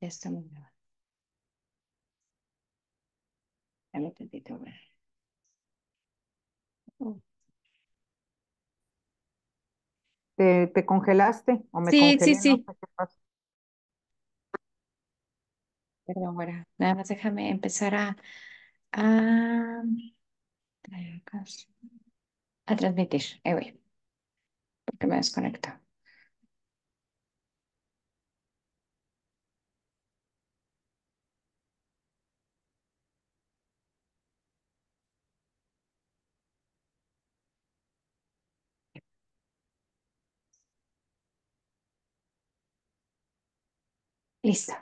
Ya estamos grabando. Dame un tantito ¿Te, ¿Te, congelaste o me sí, Sí, sí, sí. Perdón, ahora. Nada más déjame empezar a, a, a transmitir. Eh, voy. Porque me desconecto. Listo.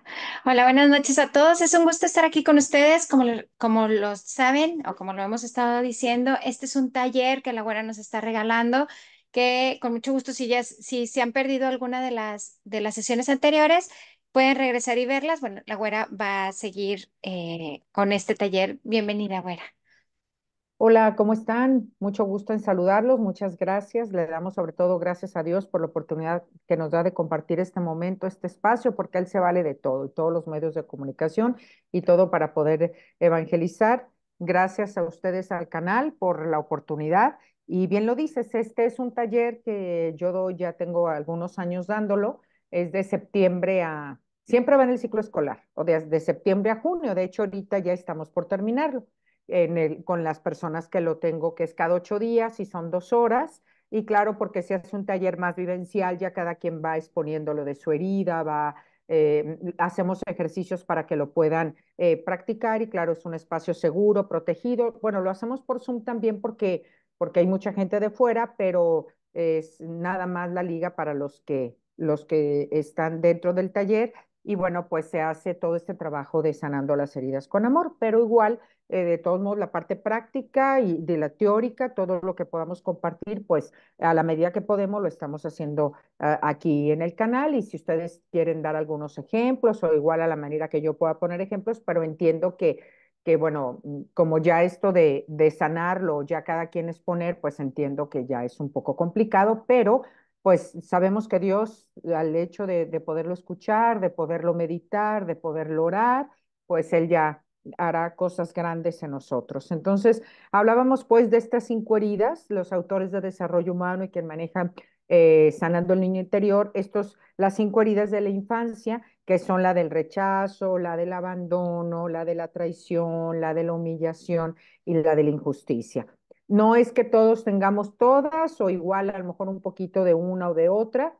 Hola, buenas noches a todos. Es un gusto estar aquí con ustedes. Como, lo, como saben o como lo hemos estado diciendo, este es un taller que la güera nos está regalando, que con mucho gusto, si, ya, si se han perdido alguna de las, de las sesiones anteriores, pueden regresar y verlas. Bueno, la Güera va a seguir eh, con este taller. Bienvenida, Güera. Hola, ¿cómo están? Mucho gusto en saludarlos, muchas gracias. Le damos sobre todo gracias a Dios por la oportunidad que nos da de compartir este momento, este espacio, porque Él se vale de todo, todos los medios de comunicación y todo para poder evangelizar. Gracias a ustedes al canal por la oportunidad. Y bien lo dices, este es un taller que yo doy, ya tengo algunos años dándolo, es de septiembre a, siempre va en el ciclo escolar, o de, de septiembre a junio, de hecho ahorita ya estamos por terminarlo con las personas que lo tengo, que es cada ocho días y son dos horas. Y claro, porque si es un taller más vivencial, ya cada quien va exponiéndolo de su herida, va, eh, hacemos ejercicios para que lo puedan eh, practicar y claro, es un espacio seguro, protegido. Bueno, lo hacemos por Zoom también porque, porque hay mucha gente de fuera, pero es nada más la liga para los que, los que están dentro del taller y bueno, pues se hace todo este trabajo de sanando las heridas con amor, pero igual, eh, de todos modos, la parte práctica y de la teórica, todo lo que podamos compartir, pues a la medida que podemos lo estamos haciendo ah, aquí en el canal y si ustedes quieren dar algunos ejemplos o igual a la manera que yo pueda poner ejemplos, pero entiendo que que bueno, mm, como ya esto de, de sanarlo, ya cada quien es poner, pues entiendo que ya es un poco complicado, pero pues sabemos que Dios, al hecho de, poderlo escuchar, de poderlo meditar, de poderlo orar, pues Él ya hará cosas grandes en nosotros. Entonces, hablábamos pues de estas cinco heridas, los autores de desarrollo humano y quien maneja eh, sanando el niño interior, estos, las cinco heridas de la infancia, que son la del rechazo, la del abandono, la de la traición, la de la humillación y la de la injusticia. No es que todos tengamos todas o igual a lo mejor un poquito de una o de otra.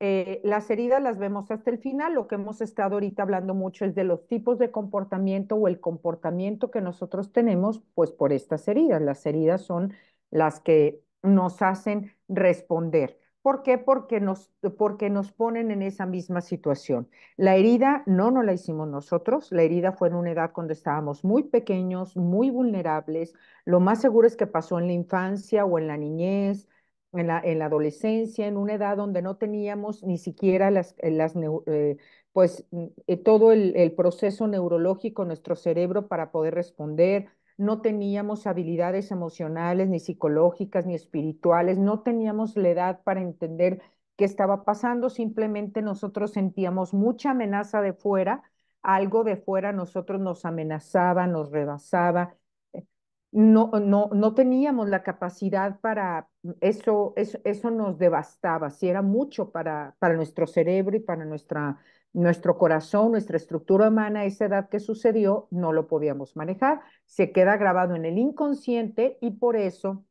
Eh, las heridas las vemos hasta el final. Lo que hemos estado ahorita hablando mucho es de los tipos de comportamiento o el comportamiento que nosotros tenemos, pues por estas heridas. Las heridas son las que nos hacen responder. ¿Por qué? Porque nos, porque nos ponen en esa misma situación. La herida no, no la hicimos nosotros. La herida fue en una edad cuando estábamos muy pequeños, muy vulnerables. Lo más seguro es que pasó en la infancia o en la niñez, en la, adolescencia, en una edad donde no teníamos ni siquiera las, eh, las eh, pues, eh, todo el, el proceso neurológico nuestro cerebro para poder responder no teníamos habilidades emocionales, ni psicológicas, ni espirituales, no teníamos la edad para entender qué estaba pasando, simplemente nosotros sentíamos mucha amenaza de fuera, algo de fuera nosotros nos amenazaba, nos rebasaba, eh, no, no, no teníamos la capacidad para eso, eso, nos devastaba, si era mucho para, para nuestro cerebro y para nuestra nuestro corazón, nuestra estructura humana, esa edad que sucedió, no lo podíamos manejar. Se queda grabado en el inconsciente y por eso,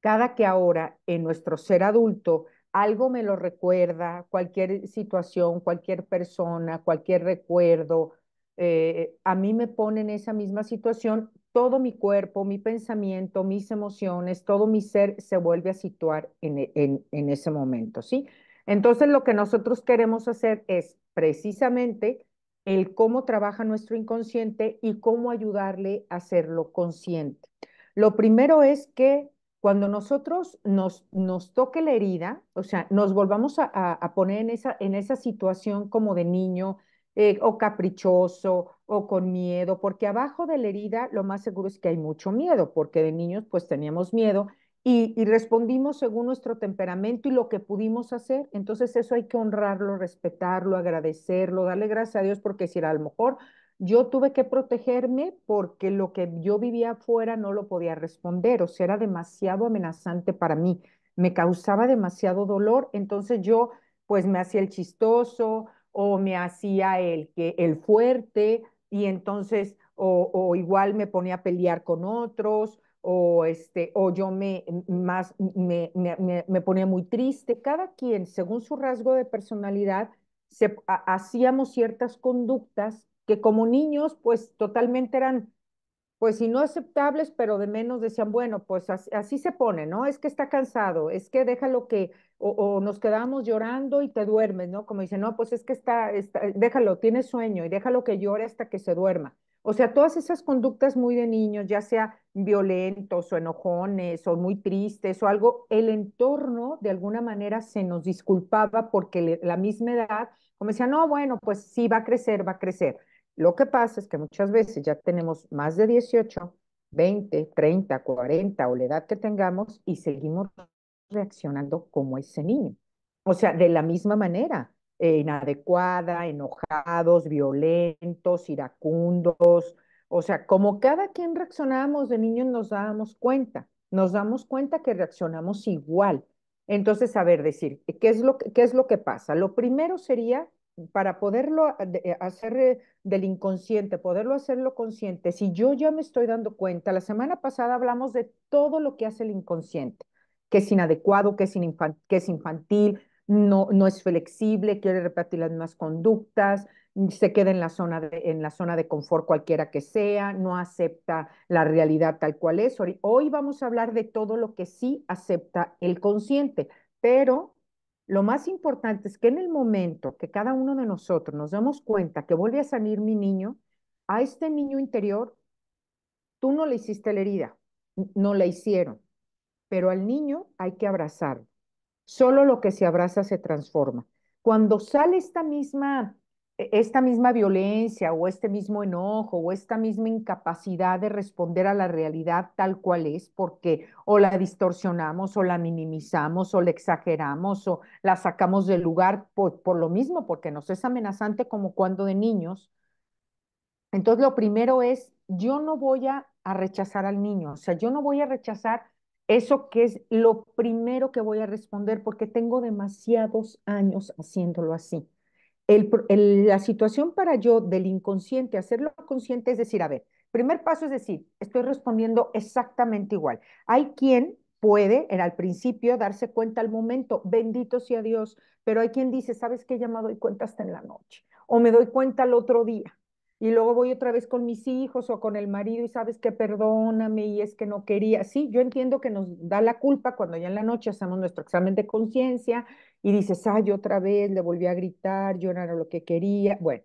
cada que ahora en nuestro ser adulto algo me lo recuerda, cualquier situación, cualquier persona, cualquier recuerdo, eh, a mí me pone en esa misma situación, todo mi cuerpo, mi pensamiento, mis emociones, todo mi ser se vuelve a situar en, en ese momento, ¿sí? Entonces, lo que nosotros queremos hacer es precisamente el cómo trabaja nuestro inconsciente y cómo ayudarle a hacerlo consciente. Lo primero es que cuando nosotros nos, nos toque la herida, o sea, nos volvamos a, poner en esa, en esa situación como de niño eh, o caprichoso o con miedo, porque abajo de la herida lo más seguro es que hay mucho miedo, porque de niños pues teníamos miedo y, respondimos según nuestro temperamento y lo que pudimos hacer. Entonces eso hay que honrarlo, respetarlo, agradecerlo, darle gracias a Dios porque si era lo mejor yo tuve que protegerme porque lo que yo vivía afuera no lo podía responder, o sea, era demasiado amenazante para mí, me causaba demasiado dolor, entonces yo pues me hacía el chistoso o me hacía el, que, el fuerte y entonces o, o igual me ponía a pelear con otros o, este, o yo me, más, me, me, ponía muy triste. Cada quien, según su rasgo de personalidad, se, hacíamos ciertas conductas que como niños, pues totalmente eran, pues si no aceptables, pero de menos decían, bueno, pues así, así, se pone, ¿no? Es que está cansado, es que déjalo que, o, o nos quedamos llorando y te duermes, ¿no? Como dicen, no, pues es que está, está, déjalo, tiene sueño y déjalo que llore hasta que se duerma. O sea, todas esas conductas muy de niños, ya sea violentos o enojones o muy tristes o algo, el entorno de alguna manera se nos disculpaba porque la misma edad, como decía, no, bueno, pues sí, va a crecer, va a crecer. Lo que pasa es que muchas veces ya tenemos más de 18, 20, 30, 40 o la edad que tengamos y seguimos reaccionando como ese niño. O sea, de la misma manera. Eh, inadecuada, enojados, violentos, iracundos. O sea, como cada quien reaccionamos de niños nos damos cuenta, nos damos cuenta que reaccionamos igual. Entonces, a ver, decir, ¿qué es lo, qué es lo que pasa? Lo primero sería, para poderlo eh, hacer eh, del inconsciente, poderlo hacerlo consciente, si yo ya me estoy dando cuenta, la semana pasada hablamos de todo lo que hace el inconsciente, que es inadecuado, que es, que es infantil no, es flexible, quiere repetir las mismas conductas, mm, se queda en la, zona de, en la zona de confort cualquiera que sea, no acepta la realidad tal cual es. Hoy vamos a hablar de todo lo que sí acepta el consciente, pero lo más importante es que en el momento que cada uno de nosotros nos damos cuenta que vuelve a salir mi niño, a este niño interior, tú no le hiciste la herida, no la hicieron, pero al niño hay que abrazarlo. Solo lo que se abraza se transforma. Cuando sale esta misma, e, esta misma violencia o este mismo enojo o esta misma incapacidad de responder a la realidad tal cual es, porque o la distorsionamos o la minimizamos o la exageramos o la sacamos del lugar por, lo mismo, porque nos es amenazante como cuando de niños. Entonces lo primero es, yo no voy a rechazar al niño, o sea, yo no voy a rechazar eso que es lo primero que voy a responder porque tengo demasiados años haciéndolo así. la situación para yo del inconsciente, hacerlo consciente, es decir, a ver, primer paso es decir, estoy respondiendo exactamente igual. Hay quien puede, en al principio, darse cuenta al momento, bendito sea Dios, pero hay quien dice, ¿sabes qué? Ya me doy cuenta hasta en la noche o me doy cuenta al otro día y luego voy otra vez con mis hijos o con el marido y sabes que perdóname y es que no quería. Sí, yo entiendo que nos da la culpa cuando ya en la noche hacemos nuestro examen de conciencia y dices, ay, otra vez le volví a gritar, yo no era lo que quería. Bueno,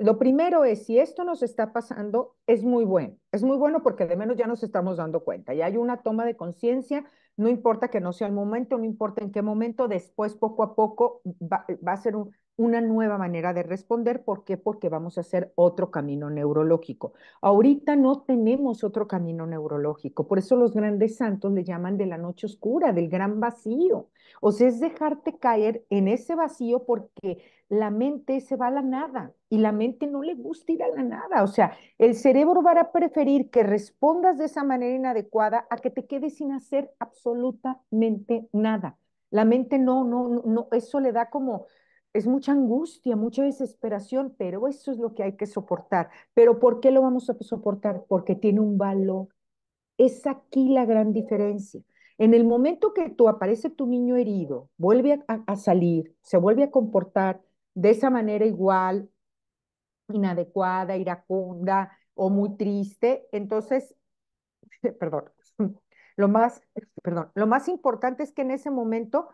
lo primero es, si esto nos está pasando, es muy bueno. Es muy bueno porque de menos ya nos estamos dando cuenta. Ya hay una toma de conciencia, no importa que no sea el momento, no importa en qué momento, después poco a poco va a ser un una nueva manera de responder. ¿Por qué? Porque vamos a hacer otro camino neurológico. Ahorita no tenemos otro camino neurológico, por eso los grandes santos le llaman de la noche oscura, del gran vacío. O sea, es dejarte caer en ese vacío porque la mente se va a la nada y la mente no le gusta ir a la nada. O sea, el cerebro va a preferir que respondas de esa manera inadecuada a que te quedes sin hacer absolutamente nada. La mente no, no, no, eso le da como es mucha angustia, mucha desesperación, pero eso es lo que hay que soportar. ¿Pero por qué lo vamos a soportar? Porque tiene un valor. Es aquí la gran diferencia. En el momento que tú aparece tu niño herido, vuelve a, salir, se vuelve a comportar de esa manera igual, inadecuada, iracunda o muy triste, entonces, perdón, lo más, perdón, lo más importante es que en ese momento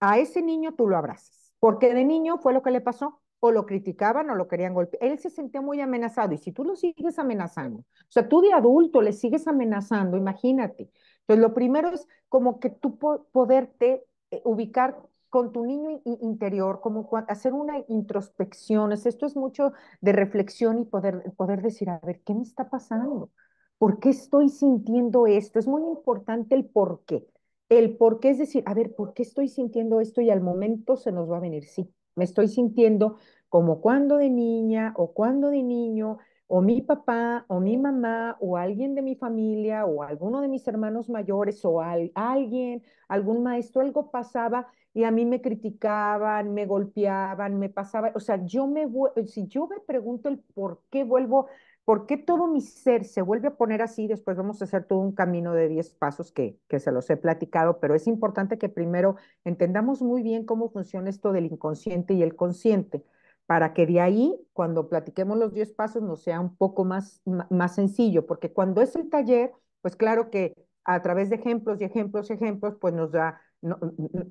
a ese niño tú lo abrazas porque de niño fue lo que le pasó, o lo criticaban o lo querían golpear. Él se sentía muy amenazado y si tú lo sigues amenazando, o sea, tú de adulto le sigues amenazando, imagínate. Entonces, lo primero es como que tú poderte eh, ubicar con tu niño interior, como hacer una introspección. Esto es mucho de reflexión y poder, poder decir, a ver, ¿qué me está pasando? ¿Por qué estoy sintiendo esto? Es muy importante el por qué el por qué es decir, a ver, ¿por qué estoy sintiendo esto? Y al momento se nos va a venir, sí, me estoy sintiendo como cuando de niña o cuando de niño, o mi papá o mi mamá o alguien de mi familia o alguno de mis hermanos mayores o alguien, algún maestro, algo pasaba y a mí me criticaban, me golpeaban, me pasaba, o sea, yo me, si yo me pregunto el por qué vuelvo ¿Por qué todo mi ser se vuelve a poner así? Después vamos a hacer todo un camino de 10 pasos que, se los he platicado, pero es importante que primero entendamos muy bien cómo funciona esto del inconsciente y el consciente, para que de ahí, cuando platiquemos los 10 pasos, nos sea un poco más, más sencillo, porque cuando es el taller, pues claro que a través de ejemplos y ejemplos y ejemplos, pues nos da,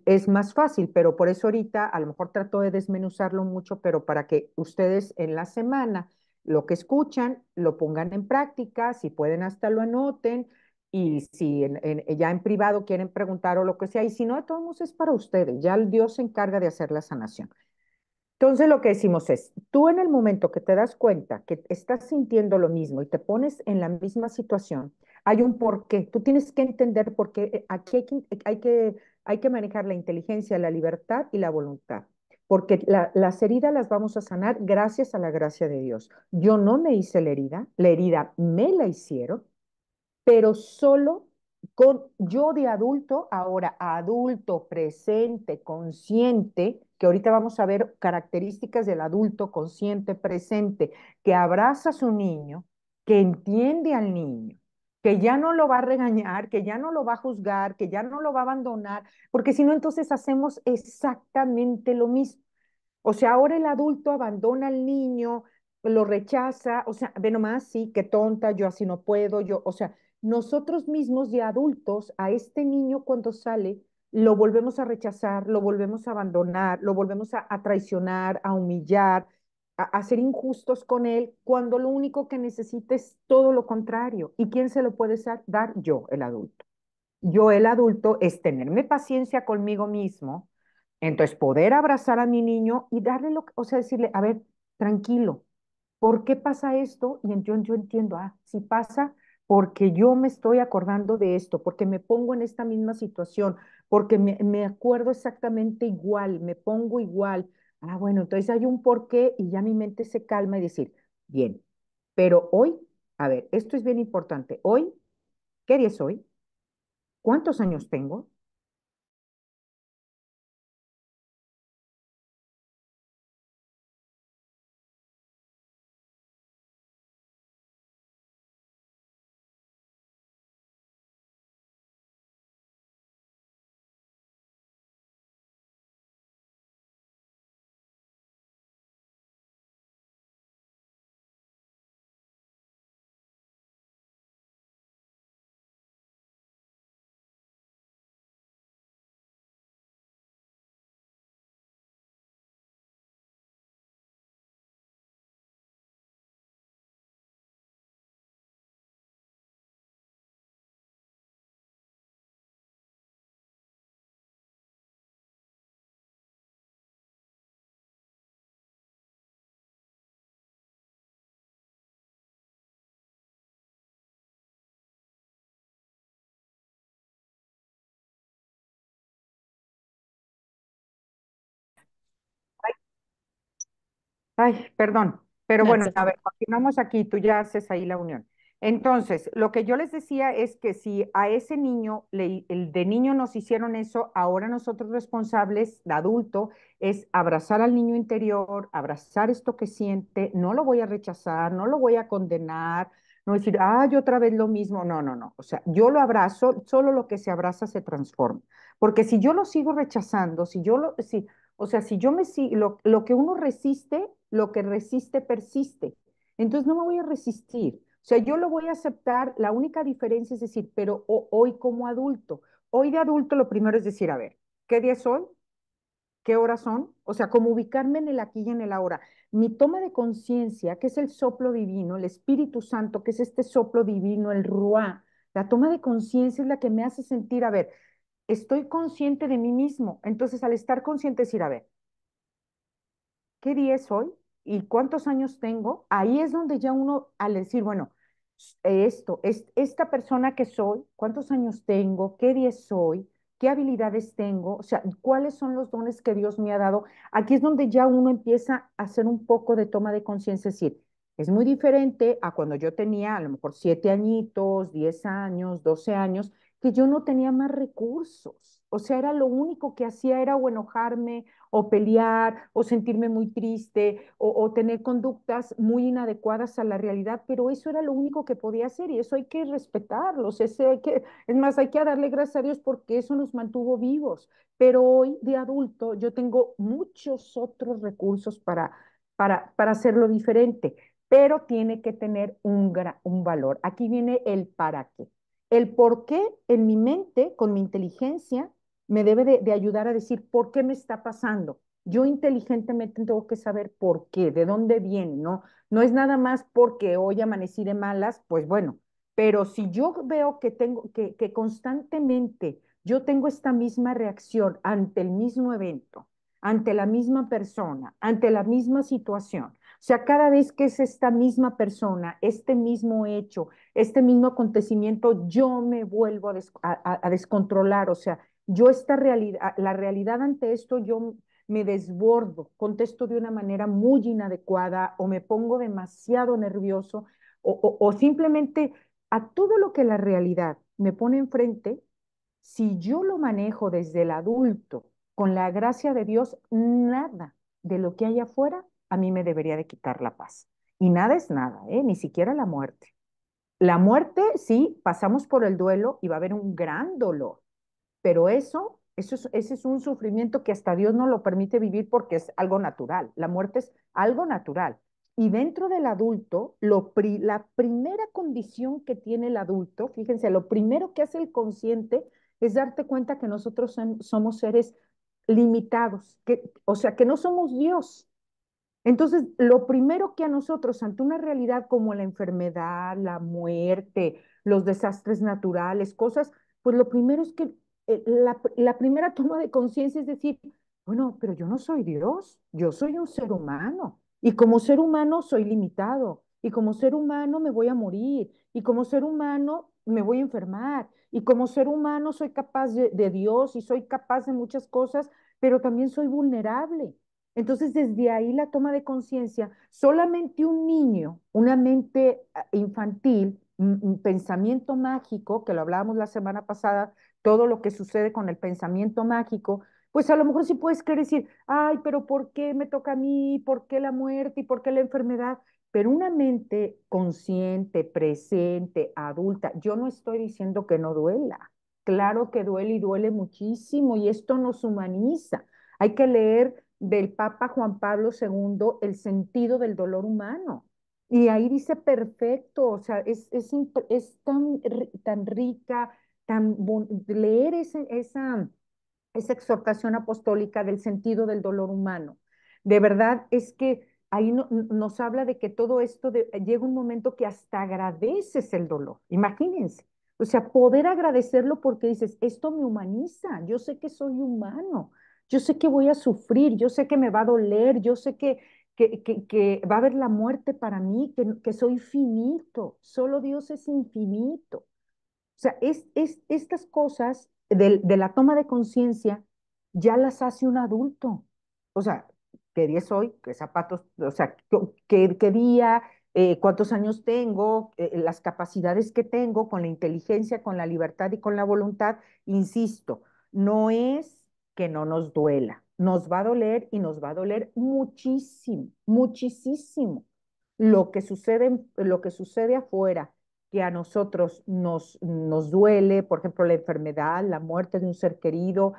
es más fácil, pero por eso ahorita a lo mejor trato de desmenuzarlo mucho, pero para que ustedes en la semana lo que escuchan, lo pongan en práctica, si pueden hasta lo anoten y si ya en privado quieren preguntar o lo que sea, y si no, de todos es para ustedes, ya el Dios se encarga de hacer la sanación. Entonces lo que decimos es, tú en el momento que te das cuenta que estás sintiendo lo mismo y te pones en la misma situación, hay un porqué, tú tienes que entender por qué eh, aquí hay que manejar la inteligencia, la libertad y la voluntad porque las heridas las vamos a sanar gracias a la gracia de Dios. Yo no me hice la herida, la herida me la hicieron, pero solo con yo de adulto, ahora adulto, presente, consciente, que ahorita vamos a ver características del adulto consciente, presente, que abraza a su niño, que entiende al niño, que ya no lo va a regañar, que ya no lo va a juzgar, que ya no lo va a abandonar, porque si no, entonces hacemos exactamente lo mismo. O sea, ahora el adulto abandona al niño, lo rechaza, o sea, ve nomás, sí, qué tonta, yo así no puedo, yo, o sea, nosotros mismos de adultos a este niño cuando sale, lo volvemos a rechazar, lo volvemos a abandonar, lo volvemos a, traicionar, a humillar, a, a, ser injustos con él, cuando lo único que necesita es todo lo contrario. ¿Y quién se lo puede dar? Yo, el adulto. Yo, el adulto, es tenerme paciencia conmigo mismo, entonces, poder abrazar a mi niño y darle lo, o sea, decirle, a ver, tranquilo, ¿por qué pasa esto? Y yo, yo entiendo, ah, si pasa porque yo me estoy acordando de esto, porque me pongo en esta misma situación, porque me, me acuerdo exactamente igual, me pongo igual. Ah, bueno, entonces hay un porqué y ya mi mente se calma y decir, bien, pero hoy, a ver, esto es bien importante. Hoy, ¿qué día es hoy? ¿Cuántos años tengo? Ay, perdón, pero bueno, a ver, continuamos aquí, tú ya haces ahí la unión. Entonces, lo que yo les decía es que si a ese niño, el de niño nos hicieron eso, ahora nosotros responsables, de adulto, es abrazar al niño interior, abrazar esto que siente, no lo voy a rechazar, no lo voy a condenar, no decir, ay, otra vez lo mismo, no, no, no, o sea, yo lo abrazo, solo lo que se abraza se transforma, porque si yo lo sigo rechazando, si yo lo, si, o sea, si yo me, sigo, lo que uno resiste lo que resiste persiste. Entonces no me voy a resistir. O sea, yo lo voy a aceptar. La única diferencia es decir, pero hoy como adulto. Hoy de adulto lo primero es decir, a ver, ¿qué día es hoy? ¿Qué horas son? O sea, como ubicarme en el aquí y en el ahora. Mi toma de conciencia, que es el soplo divino, el Espíritu Santo, que es este soplo divino, el Ruá, la toma de conciencia es la que me hace sentir, a ver, estoy consciente de mí mismo. Entonces, al estar consciente, decir, a ver, ¿qué día es hoy? y cuántos años tengo, ahí es donde ya uno al decir, bueno, esto, es, esta persona que soy, cuántos años tengo, qué diez soy, qué habilidades tengo, o sea, cuáles son los dones que Dios me ha dado. Aquí es donde ya uno empieza a hacer un poco de toma de conciencia, es decir, es muy diferente a cuando yo tenía a lo mejor siete añitos, diez años, doce años, que yo no tenía más recursos. O sea, era lo único que hacía era o enojarme, o pelear, o sentirme muy triste, o, tener conductas muy inadecuadas a la realidad, pero eso era lo único que podía hacer y eso hay que respetarlos. Ese que, es más, hay que darle gracias a Dios porque eso nos mantuvo vivos. Pero hoy de adulto yo tengo muchos otros recursos para, para, para hacerlo diferente, pero tiene que tener un, un valor. Aquí viene el para qué. El por qué en mi mente, con mi inteligencia, me debe de, ayudar a decir por qué me está pasando. Yo inteligentemente tengo que saber por qué, de dónde viene, ¿no? No es nada más porque hoy amanecí de malas, pues bueno, pero si yo veo que tengo que, que constantemente yo tengo esta misma reacción ante el mismo evento, ante la misma persona, ante la misma situación. O sea, cada vez que es esta misma persona, este mismo hecho, este mismo acontecimiento, yo me vuelvo a descontrolar. O sea, yo esta realidad, ah, la realidad ante esto, yo me desbordo, contesto de una manera muy inadecuada o me pongo demasiado nervioso o, simplemente a todo lo que la realidad me pone enfrente, si yo lo manejo desde el adulto con la gracia de Dios, nada de lo que hay afuera a mí me debería de quitar la paz. Y nada es nada, ¿eh? ni siquiera la muerte. La muerte, sí, pasamos por el duelo y va a haber un gran dolor, pero eso, eso ese es un sufrimiento que hasta Dios no lo permite vivir porque es algo natural. La muerte es algo natural. Y dentro del adulto, lo la primera condición que tiene el adulto, fíjense, lo primero que hace el consciente es darte cuenta que nosotros somos seres limitados, que, o sea, que no somos Dios. Entonces, lo primero que a nosotros, ante una realidad como la enfermedad, la muerte, los desastres naturales, cosas, pues lo primero es que eh, la, primera toma de conciencia es decir, bueno, pero yo no soy Dios, yo soy un ser humano y como ser humano soy limitado y como ser humano me voy a morir y como ser humano me voy a enfermar y como ser humano soy capaz de, Dios y soy capaz de muchas cosas, pero también soy vulnerable. Entonces, desde ahí la toma de conciencia, solamente un niño, una mente ah, infantil, un pensamiento mágico, que lo hablábamos la semana pasada todo lo que sucede con el pensamiento mágico, pues a lo mejor sí puedes querer decir, ay, pero ¿por qué me toca a mí? ¿Por qué la muerte? ¿Y por qué la enfermedad? Pero una mente consciente, presente, adulta, yo no estoy diciendo que no duela. Claro que duele y duele muchísimo y esto nos humaniza. Hay que leer del Papa Juan Pablo II el sentido del dolor humano. Y ahí dice perfecto, o sea, es, es, tan, tan rica, leer esa, esa exhortación apostólica del sentido del dolor humano. De verdad es que ahí nos habla de que todo esto llega un momento que hasta agradeces el dolor. Imagínense. O sea, poder agradecerlo porque dices, esto me humaniza, yo sé que soy humano, yo sé que voy a sufrir, yo sé que me va a doler, yo sé que, va a haber la muerte para mí, que, que soy finito, solo Dios es infinito. O sea, es, estas cosas de, la toma de conciencia ya las hace un adulto. O sea, ¿qué día soy? ¿Qué zapatos? O sea, ¿qué, día? Eh, ¿Cuántos años tengo? Eh, las capacidades que tengo con la inteligencia, con la libertad y con la voluntad. Insisto, no es que no nos duela. Nos va a doler y nos va a doler muchísimo, muchísimo. Lo que sucede, lo que sucede afuera, que a nosotros nos, nos duele, por ejemplo, la enfermedad, la muerte de un ser querido,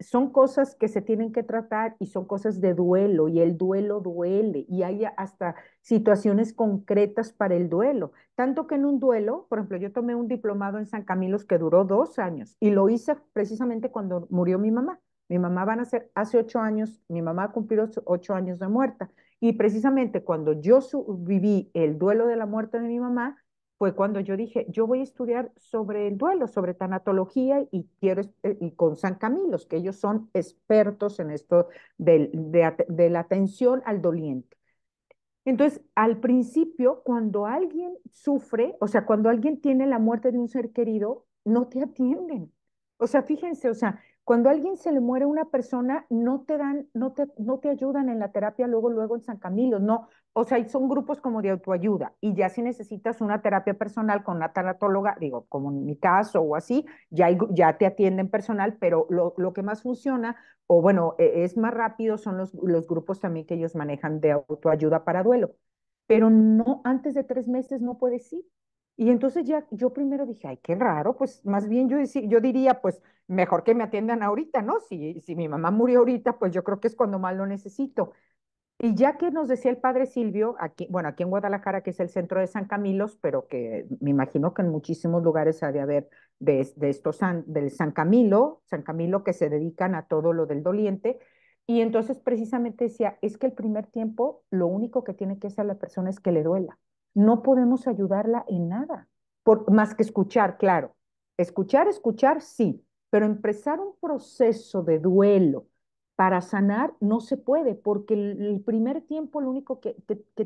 son cosas que se tienen que tratar y son cosas de duelo y el duelo duele y hay hasta situaciones concretas para el duelo. Tanto que en un duelo, por ejemplo, yo tomé un diplomado en San Camilos que duró dos años y lo hice precisamente cuando murió mi mamá. Mi mamá van a ser hace ocho años, mi mamá cumplió ocho, ocho años de muerta y precisamente cuando yo viví el duelo de la muerte de mi mamá, fue cuando yo dije, yo voy a estudiar sobre el duelo, sobre tanatología y quiero eh, y con San Camilos, que ellos son expertos en esto de la atención al doliente. Entonces, al principio, cuando alguien sufre, o sea, cuando alguien tiene la muerte de un ser querido, no te atienden. O sea, fíjense, o sea, cuando a alguien se le muere una persona, no te dan, no te, no te ayudan en la terapia luego, luego en San Camilo, no. O sea, son grupos como de autoayuda y ya si necesitas una terapia personal con una tanatóloga, digo, como en mi caso o así, ya, ya te atienden personal, pero lo, que más funciona o bueno, e, es más rápido son los, los grupos también que ellos manejan de autoayuda para duelo. Pero no, antes de tres meses no puedes ir. Y entonces ya yo primero dije, ay, qué raro, pues más bien yo, yo diría, pues mejor que me atiendan ahorita, ¿no? Si, si mi mamá murió ahorita, pues yo creo que es cuando más lo necesito. Y ya que nos decía el padre Silvio, aquí, bueno, aquí en Guadalajara, que es el centro de San Camilos, pero que me imagino que en muchísimos lugares ha de haber de, de estos del San Camilo, San Camilo que se dedican a todo lo del doliente. Y entonces precisamente decía, es que el primer tiempo lo único que tiene que hacer la persona es que le duela no podemos ayudarla en nada, por, más que escuchar, claro. Escuchar, escuchar, sí, pero empezar un proceso de duelo para sanar no se puede, porque el, primer tiempo lo único que,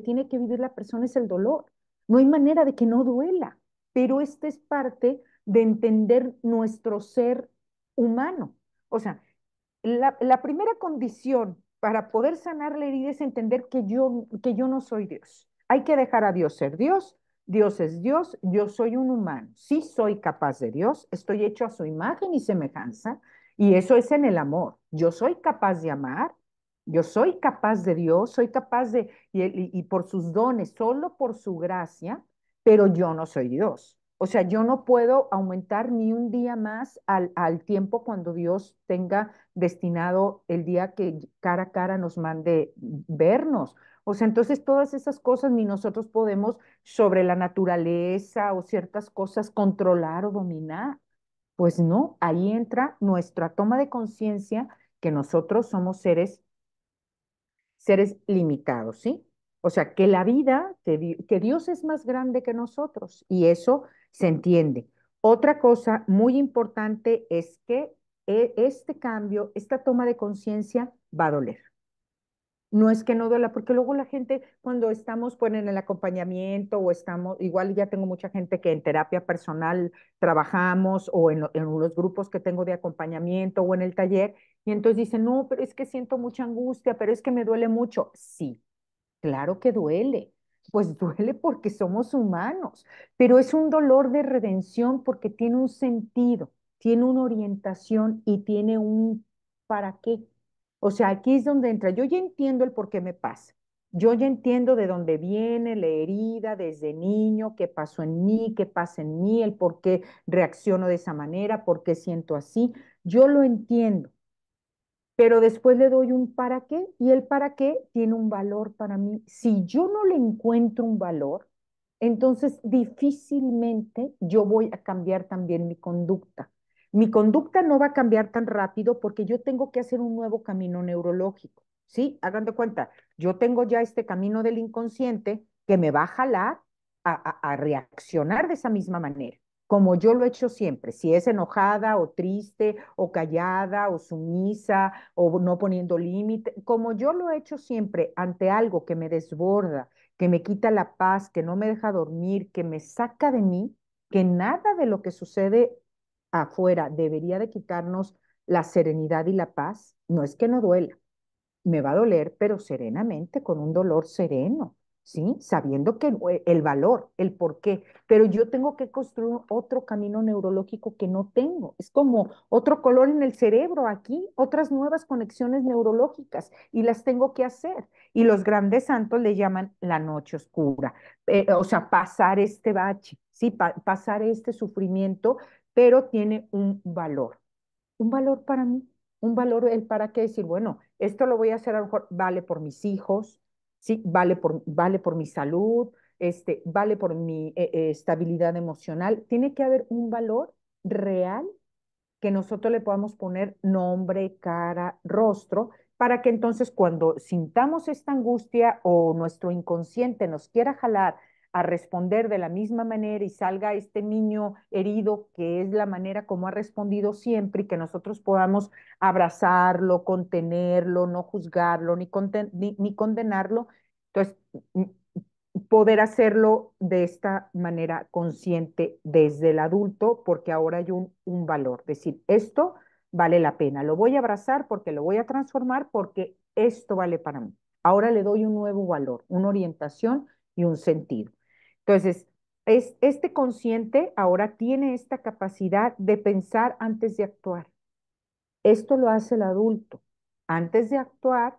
tiene que vivir la persona es el dolor. No hay manera de que no duela, pero esta es parte de entender nuestro ser humano. O sea, la, primera condición para poder sanar la herida es entender que yo, que yo no soy Dios. Hay que dejar a Dios ser Dios. Dios es Dios, yo soy un humano. Sí soy capaz de Dios, estoy hecho a su imagen y semejanza, y eso es en el amor. Yo soy capaz de amar, yo soy capaz de Dios, soy capaz de, y, por sus dones, solo por su gracia, pero yo no soy Dios. O sea, yo no puedo aumentar ni un día más al, al, tiempo cuando Dios tenga destinado el día que cara a cara nos mande vernos. O sea, entonces todas esas cosas ni nosotros podemos sobre la naturaleza o ciertas cosas controlar o dominar. Pues no, ahí entra nuestra toma de conciencia que nosotros somos seres seres limitados, ¿sí? O sea, que la vida, que Dios es más grande que nosotros y eso se entiende. Otra cosa muy importante es que e, este cambio, esta toma de conciencia va a doler. No es que no duela, porque luego la gente cuando estamos pues, en el acompañamiento o estamos, igual ya tengo mucha gente que en terapia personal trabajamos o en, en los grupos que tengo de acompañamiento o en el taller, y entonces dicen, no, pero es que siento mucha angustia, pero es que me duele mucho. Sí, Claro que duele, pues duele porque somos humanos, pero es un dolor de redención porque tiene un sentido, tiene una orientación y tiene un para qué. O sea, aquí es donde entra, yo ya entiendo el por qué me pasa. Yo ya entiendo de dónde viene la herida desde niño, qué pasó en mí, qué pasa en mí, el por qué reacciono de esa manera, por qué siento así. Yo lo entiendo, pero después le doy un para qué y el para qué tiene un valor para mí. Si yo no le encuentro un valor, entonces difícilmente yo voy a cambiar también mi conducta. Mi conducta no va a cambiar tan rápido porque yo tengo que hacer un nuevo camino neurológico. ¿Sí? Hagan de cuenta, yo tengo ya este camino del inconsciente que me va a jalar a, a reaccionar de esa misma manera como yo lo he hecho siempre, si es enojada o triste o callada o sumisa o no poniendo límite, como yo lo he hecho siempre ante algo que me desborda, que me quita la paz, que no me deja dormir, que me saca de mí, que nada de lo que sucede afuera debería de quitarnos la serenidad y la paz, no es que no duela, me va a doler, pero serenamente, con un dolor sereno, ¿sí? Sabiendo que el valor, el por qué, pero yo tengo que construir otro camino neurológico que no tengo. Es como otro color en el cerebro aquí, otras nuevas conexiones neurológicas y las tengo que hacer. Y los grandes santos le llaman la noche oscura, eh, o sea, pasar este bache, ¿sí? pasar este sufrimiento, pero tiene un valor, un valor para mí. Un valor, el para qué decir, bueno, esto lo voy a hacer a lo mejor, vale por mis hijos, ¿sí? Vale por, vale por mi salud, este, vale por mi eh, eh, estabilidad emocional. Tiene que haber un valor real que nosotros le podamos poner nombre, cara, rostro, para que entonces cuando sintamos esta angustia o nuestro inconsciente nos quiera jalar a responder de la misma manera y salga este niño herido, que es la manera como ha respondido siempre, y que nosotros podamos abrazarlo, contenerlo, no juzgarlo, ni, ni, condenarlo. Entonces, poder hacerlo de esta manera consciente desde el adulto, porque ahora hay un, un valor, decir, esto vale la pena, lo voy a abrazar porque lo voy a transformar, porque esto vale para mí. Ahora le doy un nuevo valor, una orientación y un sentido. Entonces, es, este consciente ahora tiene esta capacidad de pensar antes de actuar. Esto lo hace el adulto. Antes de actuar,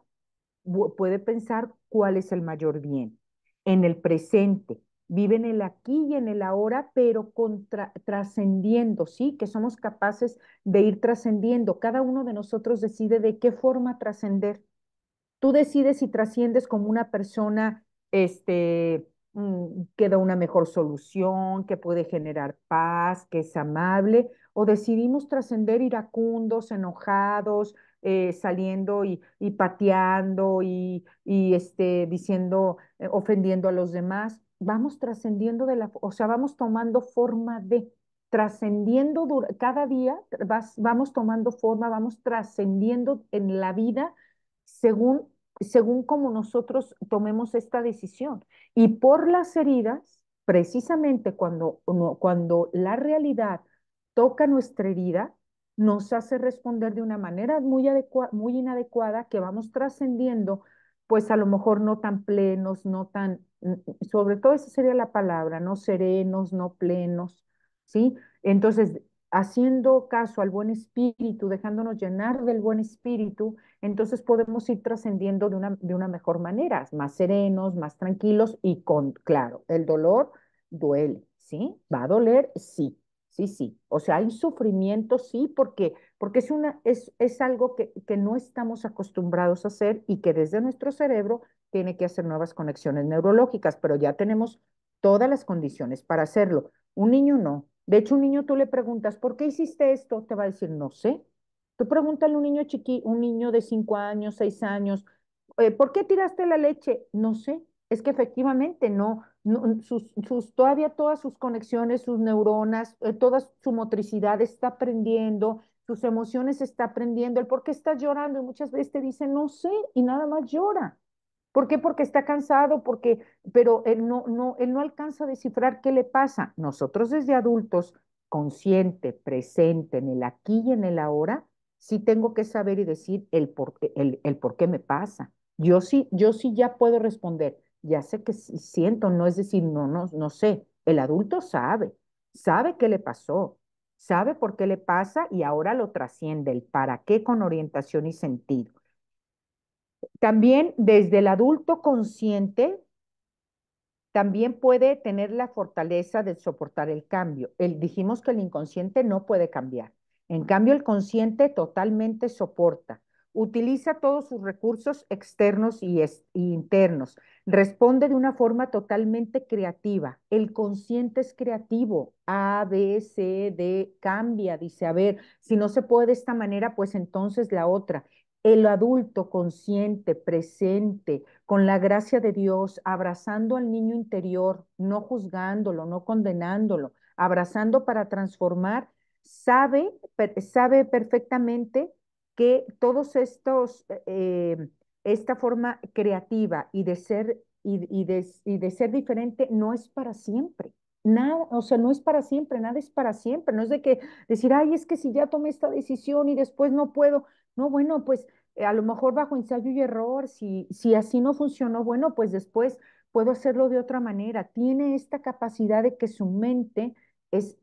puede pensar cuál es el mayor bien. En el presente, vive en el aquí y en el ahora, pero trascendiendo, ¿sí? Que somos capaces de ir trascendiendo. Cada uno de nosotros decide de qué forma trascender. Tú decides si trasciendes como una persona, este, Mm, queda una mejor solución, que puede generar paz, que es amable, o decidimos trascender iracundos, enojados, eh, saliendo y, pateando y, y, este, diciendo, eh, ofendiendo a los demás. Vamos trascendiendo de la, o sea, vamos tomando forma de, trascendiendo cada día, vamos tomando forma, vamos trascendiendo en la vida según según como nosotros tomemos esta decisión. Y por las heridas, precisamente cuando, cuando la realidad toca nuestra herida, nos hace responder de una manera muy, muy inadecuada que vamos trascendiendo, pues a lo mejor no tan plenos, no tan, sobre todo esa sería la palabra, no serenos, no plenos, ¿sí? Entonces, haciendo caso al buen espíritu, dejándonos llenar del buen espíritu, entonces podemos ir trascendiendo de una, mejor manera, más serenos, más tranquilos y con, claro, el dolor duele, ¿sí? ¿Va a doler? Sí, sí, sí. O sea, hay sufrimiento, sí, porque, porque es, una, es, algo que, que no estamos acostumbrados a hacer y que desde nuestro cerebro tiene que hacer nuevas conexiones neurológicas, pero ya tenemos todas las condiciones para hacerlo. Un niño no, de hecho, un niño tú le preguntas, ¿por qué hiciste esto? Te va a decir, no sé. Tú pregúntale a un niño chiqui, un niño de cinco años, seis años, eh, ¿por qué tiraste la leche? No sé. Es que efectivamente no, sus, todavía todas sus conexiones, sus neuronas, eh, toda su motricidad está aprendiendo, sus emociones está aprendiendo, el por qué está llorando y muchas veces te dicen, no sé, y nada más llora. ¿Por qué? Porque está cansado, porque, pero él no, no, él no alcanza a descifrar qué le pasa. Nosotros desde adultos, consciente, presente, en el aquí y en el ahora, sí tengo que saber y decir el por, el por qué me pasa. Yo sí, yo sí ya puedo responder, ya sé que siento, no es decir, no, no, no sé. El adulto sabe, sabe qué le pasó, sabe por qué le pasa y ahora lo trasciende el para qué con orientación y sentido. También desde el adulto consciente, también puede tener la fortaleza de soportar el cambio. El, dijimos que el inconsciente no puede cambiar. En cambio, el consciente totalmente soporta, utiliza todos sus recursos externos y, internos, responde de una forma totalmente creativa. El consciente es creativo. A, B, C, D, cambia, dice, a ver, si no se puede de esta manera, pues entonces la otra el adulto consciente, presente, con la gracia de Dios, abrazando al niño interior, no juzgándolo, no condenándolo, abrazando para transformar, sabe, sabe perfectamente que todos estos, eh, esta forma creativa y de ser y, y de ser diferente no es para siempre. Nada, o sea, no es para siempre, nada es para siempre. No es de que decir, ay, es que si ya tomé esta decisión y después no puedo, no, bueno, pues eh, a lo mejor bajo ensayo y error, si, si así no funcionó, bueno, pues después puedo hacerlo de otra manera. Tiene esta capacidad de que su mente es,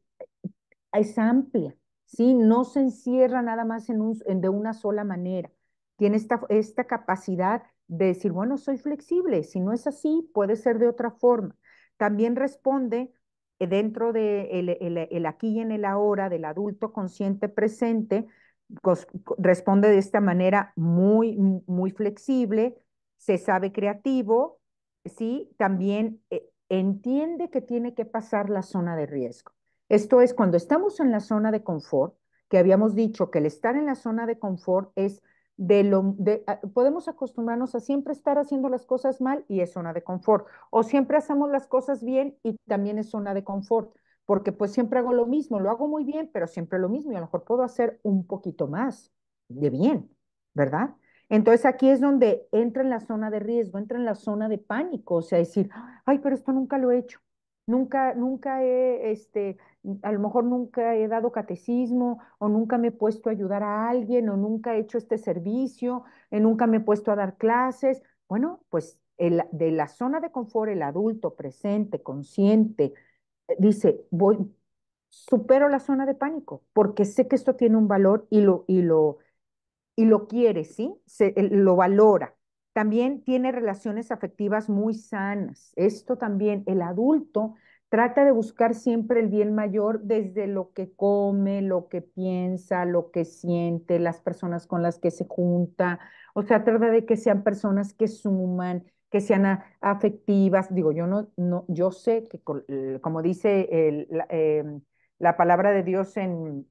es amplia, ¿sí? No se encierra nada más en, de una sola manera. Tiene esta, esta capacidad de decir, bueno, soy flexible, si no es así, puede ser de otra forma. También responde eh, dentro del de el aquí y en el ahora del adulto consciente presente responde de esta manera muy, muy flexible, se sabe creativo, ¿sí? También eh, entiende que tiene que pasar la zona de riesgo. Esto es, cuando estamos en la zona de confort, que habíamos dicho que el estar en la zona de confort es de lo, de, ah, podemos acostumbrarnos a siempre estar haciendo las cosas mal y es zona de confort, o siempre hacemos las cosas bien y también es zona de confort porque pues siempre hago lo mismo, lo hago muy bien, pero siempre lo mismo y a lo mejor puedo hacer un poquito más de bien, ¿verdad? Entonces aquí es donde entra en la zona de riesgo, entra en la zona de pánico, o sea, decir, ay, pero esto nunca lo he hecho, nunca, nunca he, este, a lo mejor nunca he dado catecismo o nunca me he puesto a ayudar a alguien o nunca he hecho este servicio, o eh, nunca me he puesto a dar clases. Bueno, pues de la zona de confort, el adulto presente, consciente, dice, voy, supero la zona de pánico porque sé que esto tiene un valor y lo, y lo, y lo quiere, ¿sí? Se, lo valora. También tiene relaciones afectivas muy sanas. Esto también, el adulto trata de buscar siempre el bien mayor desde lo que come, lo que piensa, lo que siente, las personas con las que se junta, o sea, trata de que sean personas que suman, que sean afectivas. Digo, yo no, yo sé que como dice em, la, palabra de Dios en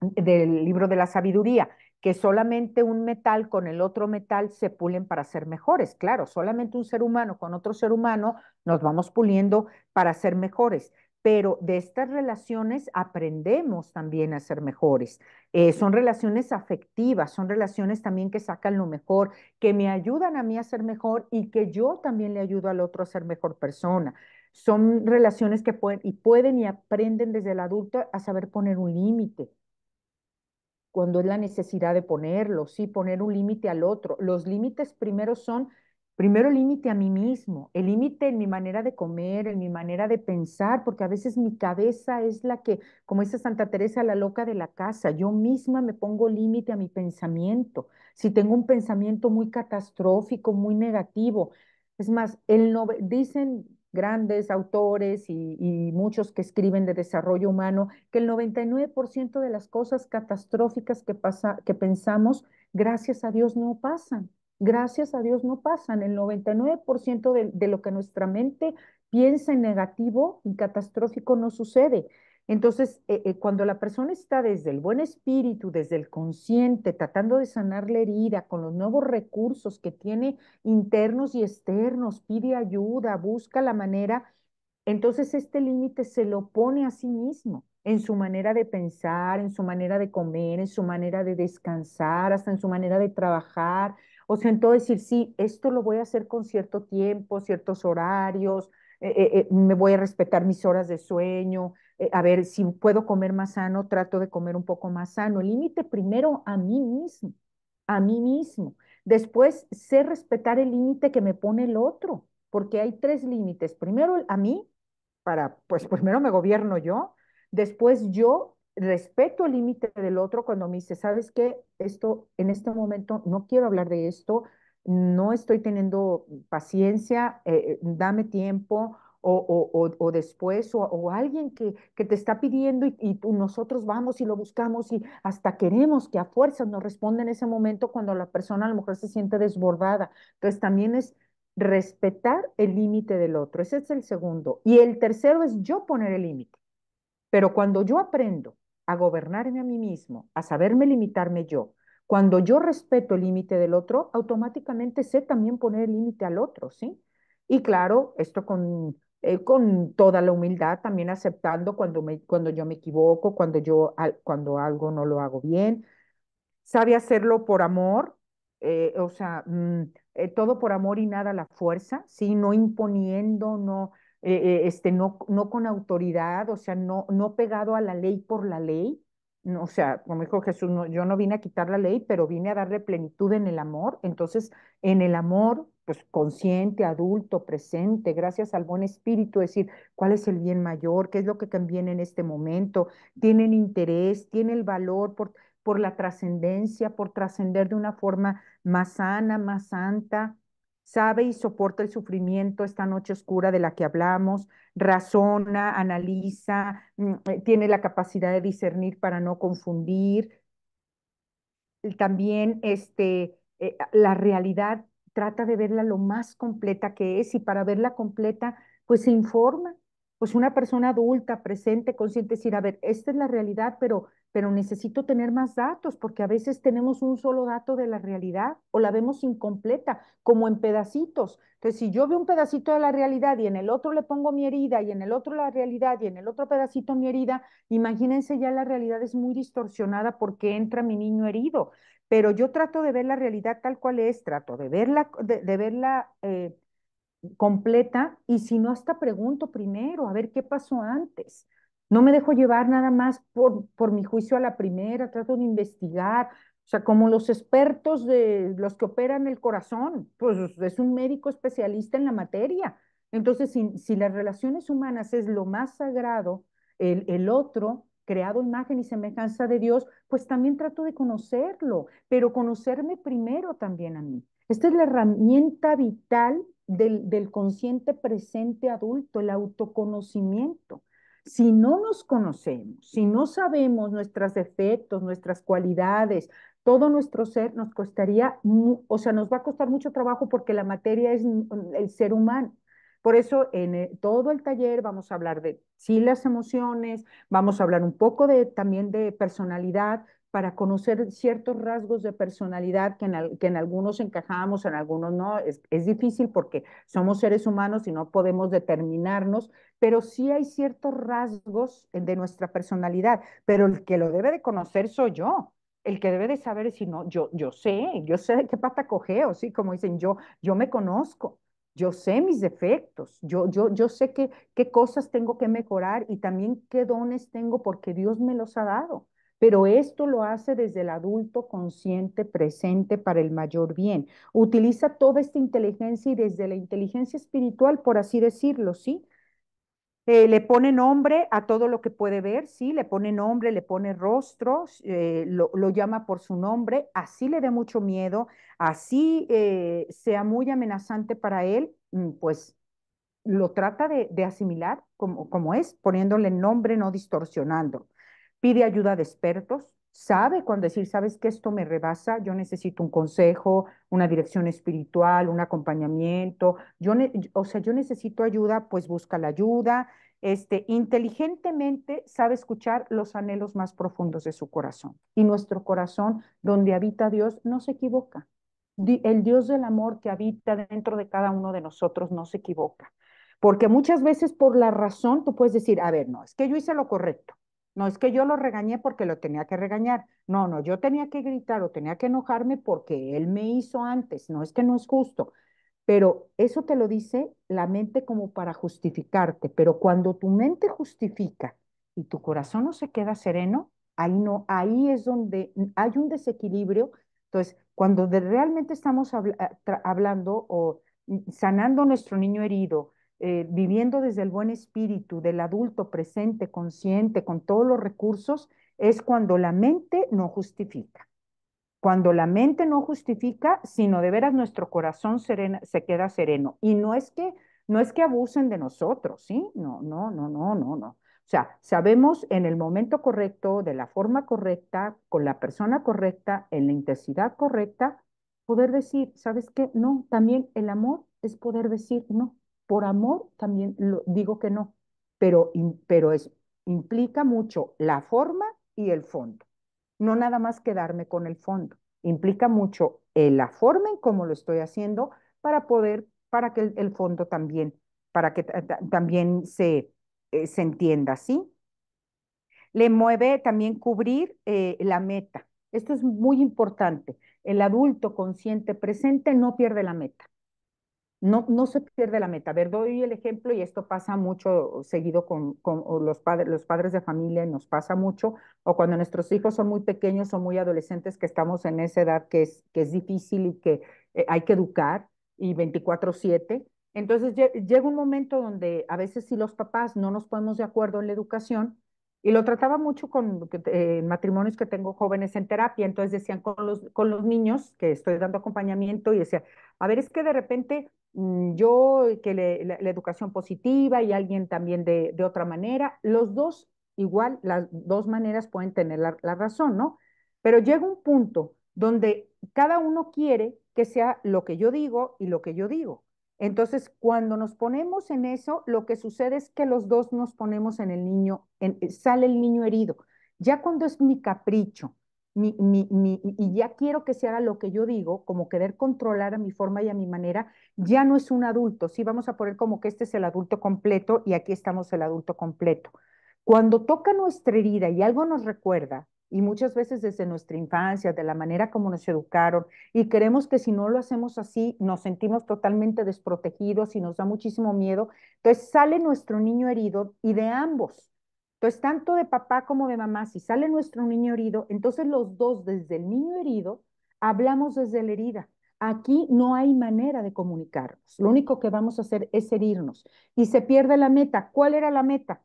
del libro de la sabiduría, que solamente un metal con el otro metal se pulen para ser mejores. Claro, solamente un ser humano con otro ser humano nos vamos puliendo para ser mejores pero de estas relaciones aprendemos también a ser mejores. Eh, son relaciones afectivas, son relaciones también que sacan lo mejor, que me ayudan a mí a ser mejor y que yo también le ayudo al otro a ser mejor persona. Son relaciones que pueden y pueden y aprenden desde el adulto a saber poner un límite cuando es la necesidad de ponerlo, sí, poner un límite al otro. Los límites primero son Primero límite a mí mismo, el límite en mi manera de comer, en mi manera de pensar, porque a veces mi cabeza es la que, como dice Santa Teresa, la loca de la casa, yo misma me pongo límite a mi pensamiento. Si tengo un pensamiento muy catastrófico, muy negativo, es más, el no, dicen grandes autores y, muchos que escriben de desarrollo humano que el 99% de las cosas catastróficas que, pasa, que pensamos, gracias a Dios, no pasan gracias a Dios no pasan. El 99% de, lo que nuestra mente piensa en negativo y catastrófico no sucede. Entonces, eh, eh, cuando la persona está desde el buen espíritu, desde el consciente, tratando de sanar la herida con los nuevos recursos que tiene internos y externos, pide ayuda, busca la manera, entonces este límite se lo pone a sí mismo en su manera de pensar, en su manera de comer, en su manera de descansar, hasta en su manera de trabajar, o sea, entonces decir, sí, esto lo voy a hacer con cierto tiempo, ciertos horarios, eh, eh, eh, me voy a respetar mis horas de sueño, a ver, si puedo comer más sano, trato de comer un poco más sano. El límite primero a mí mismo, a mí mismo. Después sé respetar el límite que me pone el otro, porque hay tres límites. Primero a mí, para, pues primero me gobierno yo, después yo respeto el límite del otro cuando me dice, ¿sabes qué? Esto, en este momento no quiero hablar de esto, no estoy teniendo paciencia, eh, dame tiempo. O, o, o, después, o, alguien que, que, te está pidiendo y, nosotros vamos y lo buscamos y hasta queremos que a fuerza nos responda en ese momento cuando la persona a lo mejor se siente desbordada. Entonces también es respetar el límite del otro. Ese es el segundo. Y el tercero es yo poner el límite. Pero cuando yo aprendo a gobernarme a mí mismo, a saberme limitarme yo. Cuando yo respeto el límite del otro, automáticamente sé también poner el límite al otro, ¿sí? Y claro, esto con, eh, con toda la humildad, también aceptando cuando, me, cuando yo me equivoco, cuando, yo, cuando algo no lo hago bien. Sabe hacerlo por amor, eh, o sea, mm, eh, todo por amor y nada la fuerza, ¿sí? No imponiendo, no eh, eh, este, no, no con autoridad, o sea, no, no pegado a la ley por la ley. o sea, como dijo Jesús, no, yo no vine a quitar la ley, pero vine a darle plenitud en el amor. Entonces, en el amor, pues consciente, adulto, presente, gracias al buen espíritu, decir cuál es el bien mayor, qué es lo que conviene en este momento, tienen interés, tiene el valor por, por la trascendencia, por trascender de una forma más sana, más santa, sabe y soporta el sufrimiento, esta noche oscura de la que hablamos, razona, analiza, mm, eh, tiene la capacidad de discernir para no confundir. También este, eh, la realidad trata de verla lo más completa que es y para verla completa, pues se informa. Pues una persona adulta, presente, consciente, decir, a ver, esta es la realidad, pero pero necesito tener más datos porque a veces tenemos un solo dato de la realidad o la vemos incompleta, como en pedacitos. Entonces, si yo veo un pedacito de la realidad y en el otro le pongo mi herida y en el otro la realidad y en el otro pedacito mi herida, imagínense ya la realidad es muy distorsionada porque entra mi niño herido, pero yo trato de ver la realidad tal cual es, trato de verla, de, verla eh, completa y si no, hasta pregunto primero a ver qué pasó antes no me dejo llevar nada más por, mi juicio a la primera, trato de investigar, o sea, como los expertos de los que operan el corazón, pues es un médico especialista en la materia. Entonces, si, las relaciones humanas es lo más sagrado, el, otro, creado imagen y semejanza de Dios, pues también trato de conocerlo, pero conocerme primero también a mí. Esta es la herramienta vital del, del consciente presente adulto, el autoconocimiento si no nos conocemos, si no sabemos nuestros defectos, nuestras cualidades, todo nuestro ser nos costaría, o sea, nos va a costar mucho trabajo porque la materia es el ser humano. Por eso en eh, todo el taller vamos a hablar de sí las emociones, vamos a hablar un poco también de personalidad para conocer ciertos rasgos de personalidad que en, algunos encajamos, en algunos no. es, difícil porque somos seres humanos y no podemos determinarnos, pero sí hay ciertos rasgos de nuestra personalidad, pero el que lo debe de conocer soy yo. El que debe de saber si no, yo, yo sé, yo sé qué pata cogeo, sí, como dicen, yo, yo me conozco, yo sé mis defectos, yo, yo, yo sé qué cosas tengo que mejorar y también qué dones tengo porque Dios me los ha dado pero esto lo hace desde el adulto consciente presente para el mayor bien. Utiliza toda esta inteligencia y desde la inteligencia espiritual, por así decirlo, ¿sí? Eh, le pone nombre a todo lo que puede ver, sí, le pone nombre, le pone rostro, eh, lo, llama por su nombre, así le dé mucho miedo, así eh, sea muy amenazante para él, mm, pues lo trata de, asimilar como, como, es, poniéndole nombre, no distorsionando. Pide ayuda de expertos, sabe cuando decir, sabes que esto me rebasa, yo necesito un consejo, una dirección espiritual, un acompañamiento, yo o sea, yo necesito ayuda, pues busca la ayuda. Este, inteligentemente sabe escuchar los anhelos más profundos de su corazón. Y nuestro corazón, donde habita Dios, no se equivoca. El Dios del amor que habita dentro de cada uno de nosotros no se equivoca. Porque muchas veces por la razón tú puedes decir, a ver, no, es que yo hice lo correcto no es que yo lo regañé porque lo tenía que regañar. No, no, yo tenía que gritar o tenía que enojarme porque él me hizo antes. No es que no es justo. Pero eso te lo dice la mente como para justificarte. Pero cuando tu mente justifica y tu corazón no se queda sereno, ahí no, ahí es donde hay un desequilibrio. Entonces, cuando realmente estamos hablando o sanando nuestro niño herido, eh, viviendo desde el buen espíritu, del adulto presente, consciente, con todos los recursos, es cuando la mente no justifica. Cuando la mente no justifica, sino de veras nuestro corazón serena, se queda sereno. Y no es que no es que abusen de nosotros, ¿sí? No, no, no, no, no, no. O sea, sabemos en el momento correcto, de la forma correcta, con la persona correcta, en la intensidad correcta, poder decir, ¿sabes qué? No, también el amor es poder decir no. Por amor también lo, digo que no, pero, pero implica mucho la forma y el fondo. No nada más quedarme con el fondo, implica mucho la forma en cómo lo estoy haciendo para poder, para que el, fondo también, para que también se, eh, se entienda, ¿sí? Le mueve también cubrir eh, la meta. Esto es muy importante. El adulto consciente presente no pierde la meta no, se pierde la meta. A ver, doy el ejemplo y esto pasa mucho seguido con, los, padres, los padres de familia, nos pasa mucho, o cuando nuestros hijos son muy pequeños o muy adolescentes, que estamos en esa edad que es, que es difícil y que eh, hay que educar y 24/7. Entonces llega un momento donde a veces si los papás no nos ponemos de acuerdo en la educación, y lo trataba mucho con matrimonios que tengo jóvenes en terapia, entonces decían con los, con los niños que estoy dando acompañamiento y decía, a ver, es que de repente mm, yo, que la, educación positiva y alguien también de, otra manera, los dos igual, las dos maneras pueden tener la razón, ¿no? Pero llega un punto donde cada uno quiere que sea lo que yo digo y lo que yo digo. Entonces, cuando nos ponemos en eso, lo que sucede es que los dos nos ponemos en el niño, eh, sale el niño herido. Ya cuando es mi capricho, y ya quiero que se haga lo que yo digo, como querer controlar a mi forma y a mi manera, ya no es un adulto. Sí, vamos a poner como que este es el adulto completo y aquí estamos el adulto completo. Cuando toca nuestra herida y algo nos recuerda y muchas veces desde nuestra infancia, de la manera como nos educaron, y queremos que si no lo hacemos así, nos sentimos totalmente desprotegidos y nos da muchísimo miedo. Entonces sale nuestro niño herido y de ambos. Entonces, tanto de papá como de mamá, si sale nuestro niño herido, entonces los dos desde el niño herido hablamos desde la herida. Aquí no hay manera de comunicarnos. Lo único que vamos a hacer es herirnos. Y se pierde la meta. ¿Cuál era la meta?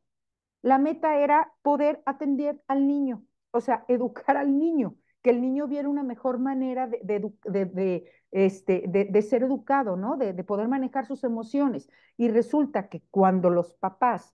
La meta era poder atender al niño, o sea, educar al niño, que el niño viera una mejor manera de, de, este, ser educado, ¿no? de poder manejar sus emociones. Y resulta que cuando los papás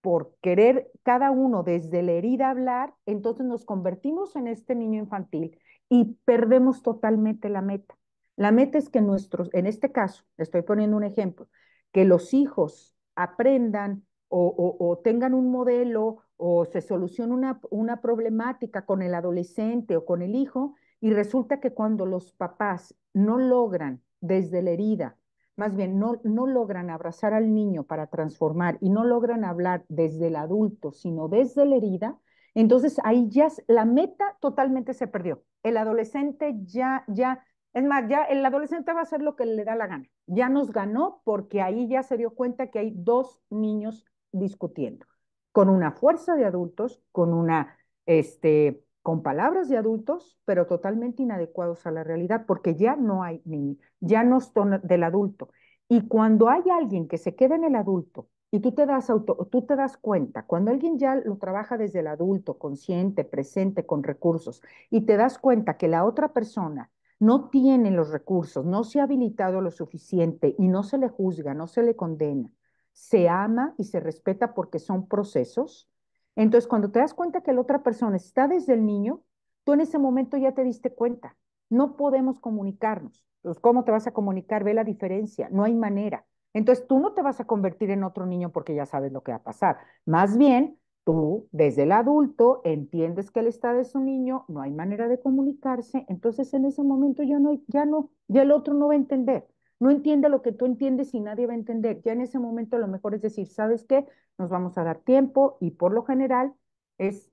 por querer cada uno desde la herida hablar, entonces nos convertimos en este niño infantil y perdemos totalmente la meta. La meta es que nuestros, en este caso, estoy poniendo un ejemplo, que los hijos aprendan o, tengan un modelo o se soluciona una, problemática con el adolescente o con el hijo y resulta que cuando los papás no logran desde la herida, más bien no, no logran abrazar al niño para transformar y no logran hablar desde el adulto, sino desde la herida, entonces ahí ya la meta totalmente se perdió. El adolescente ya, ya, es más, ya el adolescente va a hacer lo que le da la gana. Ya nos ganó porque ahí ya se dio cuenta que hay dos niños discutiendo, con una fuerza de adultos, con una, este, con palabras de adultos, pero totalmente inadecuados a la realidad, porque ya no hay, ni, ya no son del adulto. Y cuando hay alguien que se queda en el adulto y tú te das tú te das cuenta, cuando alguien ya lo trabaja desde el adulto, consciente, presente, con recursos, y te das cuenta que la otra persona no tiene los recursos, no se ha habilitado lo suficiente y no se le juzga, no se le condena, se ama y se respeta porque son procesos. Entonces, cuando te das cuenta que la otra persona está desde el niño, tú en ese momento ya te diste cuenta. No podemos comunicarnos. pues ¿cómo te vas a comunicar? Ve la diferencia. No hay manera. Entonces, tú no te vas a convertir en otro niño porque ya sabes lo que va a pasar. Más bien, tú desde el adulto entiendes que él está de su niño, no hay manera de comunicarse, entonces en ese momento ya no, ya no, ya el otro no va a entender no entiende lo que tú entiendes y nadie va a entender. Ya en ese momento lo mejor es decir, ¿sabes qué? Nos vamos a dar tiempo y por lo general es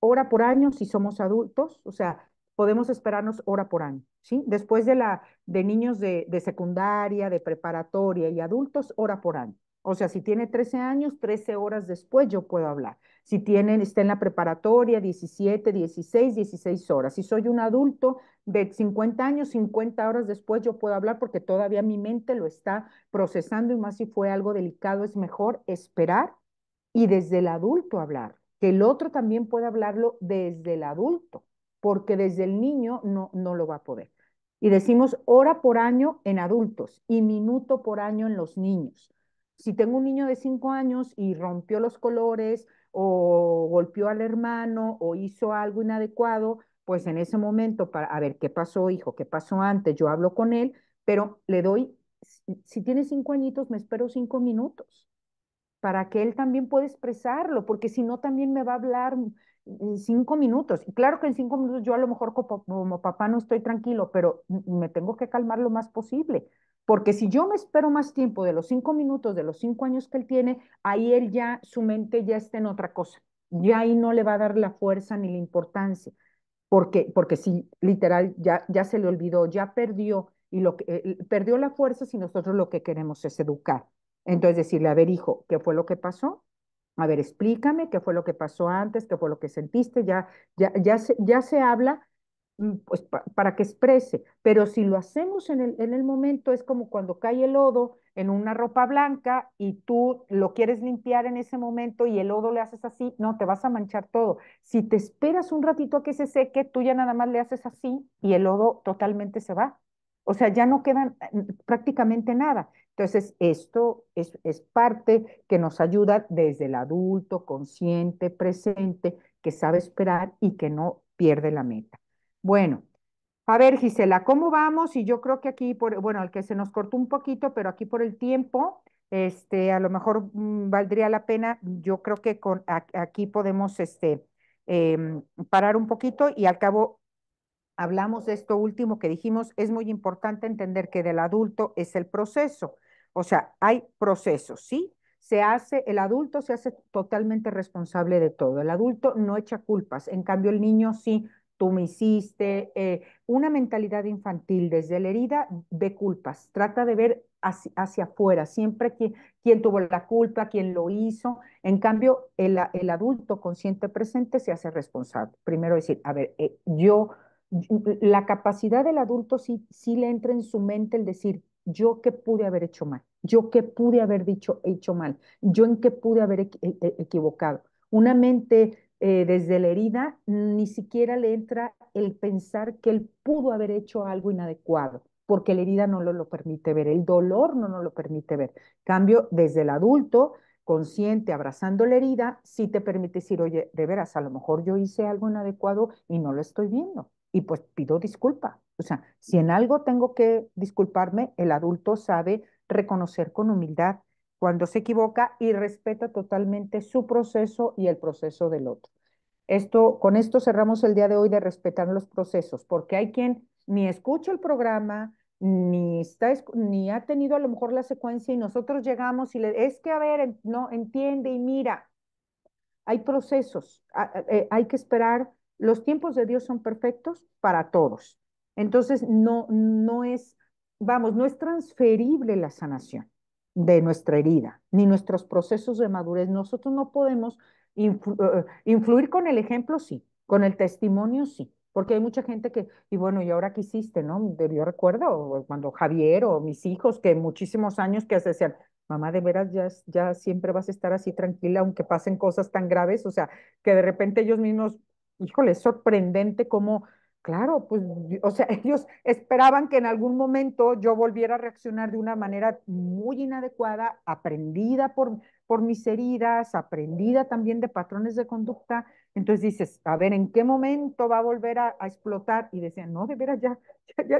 hora por año si somos adultos, o sea, podemos esperarnos hora por año, ¿sí? Después de la de niños de, de secundaria, de preparatoria y adultos, hora por año. O sea, si tiene 13 años, 13 horas después yo puedo hablar. Si tiene, está en la preparatoria, 17, 16, 16 horas. Si soy un adulto de 50 años, 50 horas después yo puedo hablar porque todavía mi mente lo está procesando y más si fue algo delicado, es mejor esperar y desde el adulto hablar. Que el otro también pueda hablarlo desde el adulto, porque desde el niño no, no lo va a poder. Y decimos hora por año en adultos y minuto por año en los niños si tengo un niño de cinco años y rompió los colores o golpeó al hermano o hizo algo inadecuado, pues en ese momento, para, a ver, ¿qué pasó, hijo? ¿Qué pasó antes? Yo hablo con él, pero le doy, si tiene cinco añitos, me espero cinco minutos para que él también pueda expresarlo, porque si no, también me va a hablar en cinco minutos. Y claro que en cinco minutos yo a lo mejor como, papá no estoy tranquilo, pero me tengo que calmar lo más posible. Porque si yo me espero más tiempo de los cinco minutos, de los cinco años que él tiene, ahí él ya, su mente ya está en otra cosa. Ya ahí no le va a dar la fuerza ni la importancia. Porque, porque si literal ya, ya se le olvidó, ya perdió, y lo que, eh, perdió la fuerza si nosotros lo que queremos es educar. Entonces decirle, a ver hijo, ¿qué fue lo que pasó? A ver, explícame qué fue lo que pasó antes, qué fue lo que sentiste, ya, ya, ya, se, ya se habla Mm, pues, para que exprese. Pero si lo hacemos en el, en el momento, es como cuando cae el lodo en una ropa blanca y tú lo quieres limpiar en ese momento y el lodo le haces así, no, te vas a manchar todo. Si te esperas un ratito a que se seque, tú ya nada más le haces así y el lodo totalmente se va. O sea, ya no queda mm, prácticamente nada. Entonces, esto es, es, parte que nos ayuda desde el adulto, consciente, presente, que sabe esperar y que no pierde la meta. Bueno, a ver, Gisela, ¿cómo vamos? Y yo creo que aquí, por, bueno, el que se nos cortó un poquito, pero aquí por el tiempo, este, a lo mejor mm, valdría la pena, yo creo que con, aquí podemos este, em, parar un poquito y al cabo hablamos de esto último que dijimos, es muy importante entender que del adulto es el proceso, o sea, hay procesos, ¿sí? Se hace, el adulto se hace totalmente responsable de todo, el adulto no echa culpas, en cambio el niño sí tú me hiciste, eh, una mentalidad infantil desde la herida de culpas, trata de ver hacia, afuera, siempre quién, tuvo la culpa, quién lo hizo. En cambio, el, adulto consciente presente se hace responsable. Primero decir, a ver, eh, yo, la capacidad del adulto sí, le entra en su mente el decir, yo qué pude haber hecho mal, yo qué pude haber dicho, hecho mal, yo en qué pude haber e-, e-, equivocado. Una mente eh, desde la herida, ni siquiera le entra el pensar que él pudo haber hecho algo inadecuado, porque la herida no lo, permite ver, el dolor no lo permite ver. Cambio, desde el adulto, consciente, abrazando la herida, sí te permite decir, oye, de veras, a lo mejor yo hice algo inadecuado y no lo estoy viendo, y pues pido disculpa. O sea, si en algo tengo que disculparme, el adulto sabe reconocer con humildad cuando se equivoca y respeta totalmente su proceso y el proceso del otro. Esto, con esto cerramos el día de hoy de respetar los procesos, porque hay quien ni escucha el programa, ni, está, ni ha tenido a lo mejor la secuencia y nosotros llegamos y le, es que a ver, no, entiende y mira, hay procesos, eh, hay que esperar, los tiempos de Dios son perfectos para todos. Entonces, no, no es, vamos, no es transferible la sanación de nuestra herida, ni nuestros procesos de madurez. Nosotros no podemos eh, eh, influir con el ejemplo, sí, con el testimonio, sí, porque hay mucha gente que, y bueno, ¿y ahora qué hiciste? ¿no? Yo recuerdo cuando Javier o mis hijos, que muchísimos años que decían, mamá, de veras ya, ya siempre vas a estar así tranquila, aunque pasen cosas tan graves, o sea, que de repente ellos mismos, híjole, es sorprendente cómo Claro, pues, o sea, ellos esperaban que en algún momento yo volviera a reaccionar de una manera muy inadecuada, aprendida por, por mis heridas, aprendida también de patrones de conducta. Entonces dices, a ver, ¿en qué momento va a volver a, explotar? Y decían, no, de veras, ya,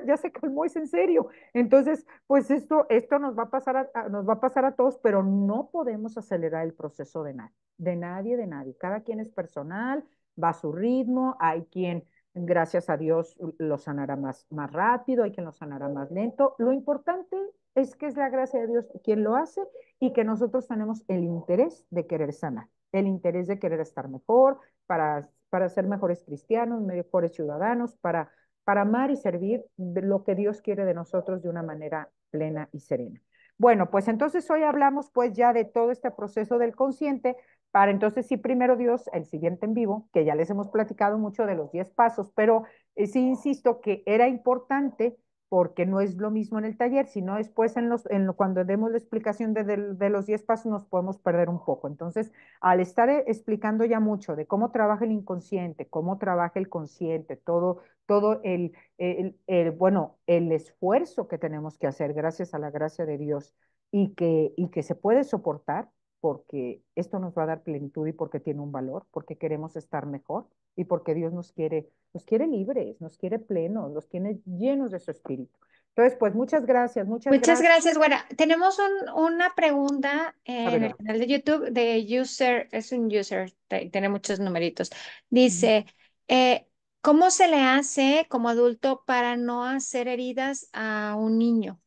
ya, se calmó, es en serio. Entonces, pues esto, esto nos, va a pasar nos va a pasar a todos, pero no podemos acelerar el proceso de nadie, de nadie, de nadie. Cada quien es personal, va a su ritmo, hay quien Gracias a Dios lo sanará más, más rápido, hay quien lo sanará más lento. Lo importante es que es la gracia de Dios quien lo hace y que nosotros tenemos el interés de querer sanar, el interés de querer estar mejor, para, para ser mejores cristianos, mejores ciudadanos, para, para amar y servir lo que Dios quiere de nosotros de una manera plena y serena. Bueno, pues entonces hoy hablamos pues ya de todo este proceso del consciente, para entonces sí, primero Dios, el siguiente en vivo, que ya les hemos platicado mucho de los diez pasos, pero eh, sí insisto que era importante porque no es lo mismo en el taller, sino después en los, en cuando demos la explicación de, los diez pasos nos podemos perder un poco. Entonces, al estar eh, explicando ya mucho de cómo trabaja el inconsciente, cómo trabaja el consciente, todo, todo el, el bueno, el esfuerzo que tenemos que hacer gracias a la gracia de Dios y que, y que se puede soportar, porque esto nos va a dar plenitud y porque tiene un valor, porque queremos estar mejor y porque Dios nos quiere, nos quiere libres, nos quiere plenos, nos tiene llenos de su espíritu. Entonces, pues muchas gracias, muchas, muchas gracias. Bueno, tenemos un, una pregunta eh, en el canal de YouTube de user, es un user, tiene muchos numeritos. Dice, eh, ¿cómo se le hace como adulto para no hacer heridas a un niño?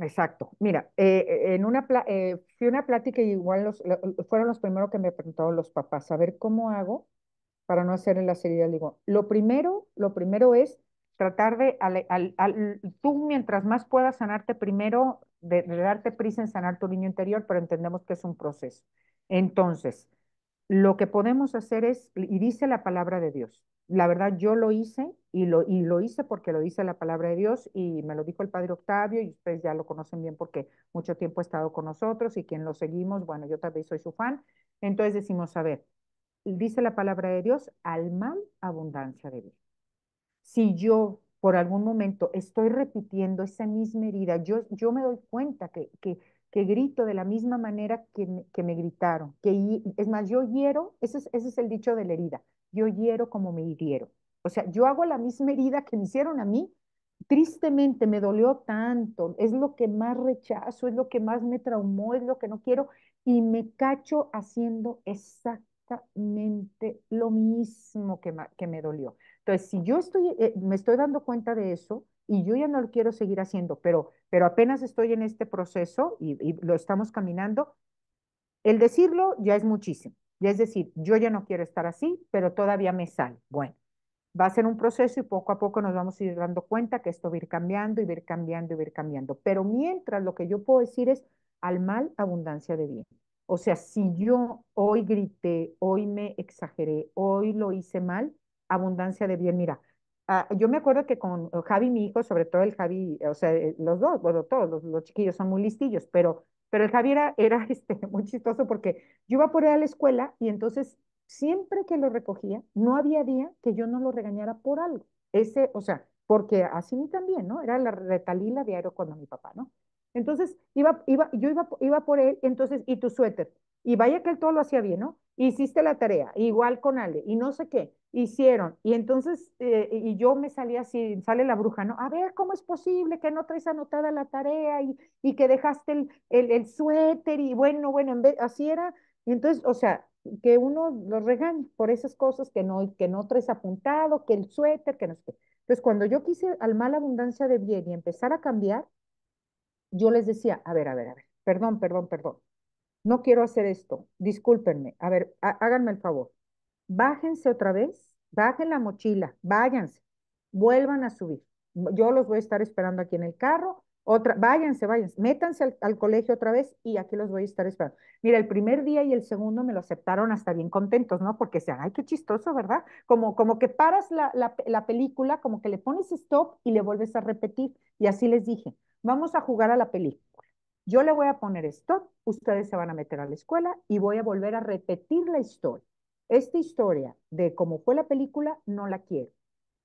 Exacto. Mira, eh, en una eh, una plática y igual los, fueron los primeros que me preguntaron los papás, a ver cómo hago para no hacer la seriedad Digo, lo primero, lo primero es tratar de, al, tú mientras más puedas sanarte primero, de, de, darte prisa en sanar tu niño interior, pero entendemos que es un proceso. Entonces, lo que podemos hacer es, y dice la palabra de Dios, la verdad yo lo hice y lo, y lo hice porque lo dice la palabra de Dios y me lo dijo el padre Octavio y ustedes ya lo conocen bien porque mucho tiempo ha estado con nosotros y quien lo seguimos, bueno, yo también soy su fan. Entonces decimos, a ver, dice la palabra de Dios, al mal abundancia de vida Si yo por algún momento estoy repitiendo esa misma herida, yo, yo me doy cuenta que, que, grito de la misma manera que, que me gritaron, que es más, yo hiero, ese es, ese es el dicho de la herida, yo hiero como me hirieron. O sea, yo hago la misma herida que me hicieron a mí. Tristemente me dolió tanto, es lo que más rechazo, es lo que más me traumó, es lo que no quiero y me cacho haciendo exactamente lo mismo que, me dolió. Entonces, si yo estoy, eh, me estoy dando cuenta de eso y yo ya no lo quiero seguir haciendo, pero, pero apenas estoy en este proceso y lo estamos caminando, el decirlo ya es muchísimo. Y es decir, yo ya no quiero estar así, pero todavía me sale. Bueno, va a ser un proceso y poco a poco nos vamos a ir dando cuenta que esto va a ir cambiando y va a ir cambiando y va a ir cambiando. Pero mientras lo que yo puedo decir es al mal abundancia de bien. O sea, si yo hoy grité, hoy me exageré, hoy lo hice mal, abundancia de bien, mira. Ah, yo me acuerdo que con Javi, mi hijo, sobre todo el Javi, o sea, eh, los dos, bueno, todos los chiquillos son muy listillos, pero pero el Javier era, este, muy chistoso porque yo iba por él a la escuela y entonces siempre que lo recogía, no había día que yo no lo regañara por algo. Ese, o sea, porque así también, ¿no? Era la retalila aero cuando mi papá, ¿no? Entonces, iba, iba, yo iba, iba por él, entonces, y tu suéter. Y vaya que él todo lo hacía bien, ¿no? Hiciste la tarea, igual con Ale, y no sé qué hicieron. Y entonces, eh, y yo me salía así, sale la bruja, ¿no? A ver, ¿cómo es posible que no traes anotada la tarea y, que dejaste el, el, suéter? Y bueno, bueno, en así era. Y entonces, o sea, que uno los regañe por esas cosas que no, que no traes apuntado, que el suéter, que no sé Entonces, cuando yo quise al mal abundancia de bien y empezar a cambiar, yo les decía, a ver, a ver, a ver, perdón, perdón, perdón. No quiero hacer esto, discúlpenme, a ver, háganme el favor bájense otra vez, bajen la mochila, váyanse, vuelvan a subir. Yo los voy a estar esperando aquí en el carro. Otra, váyanse, váyanse, métanse al, colegio otra vez y aquí los voy a estar esperando. Mira, el primer día y el segundo me lo aceptaron hasta bien contentos, ¿no? Porque sean, ay, qué chistoso, ¿verdad? Como, como que paras la, la película, como que le pones stop y le vuelves a repetir. Y así les dije, vamos a jugar a la película. Yo le voy a poner stop, ustedes se van a meter a la escuela y voy a volver a repetir la historia. Esta historia de cómo fue la película no la quiero.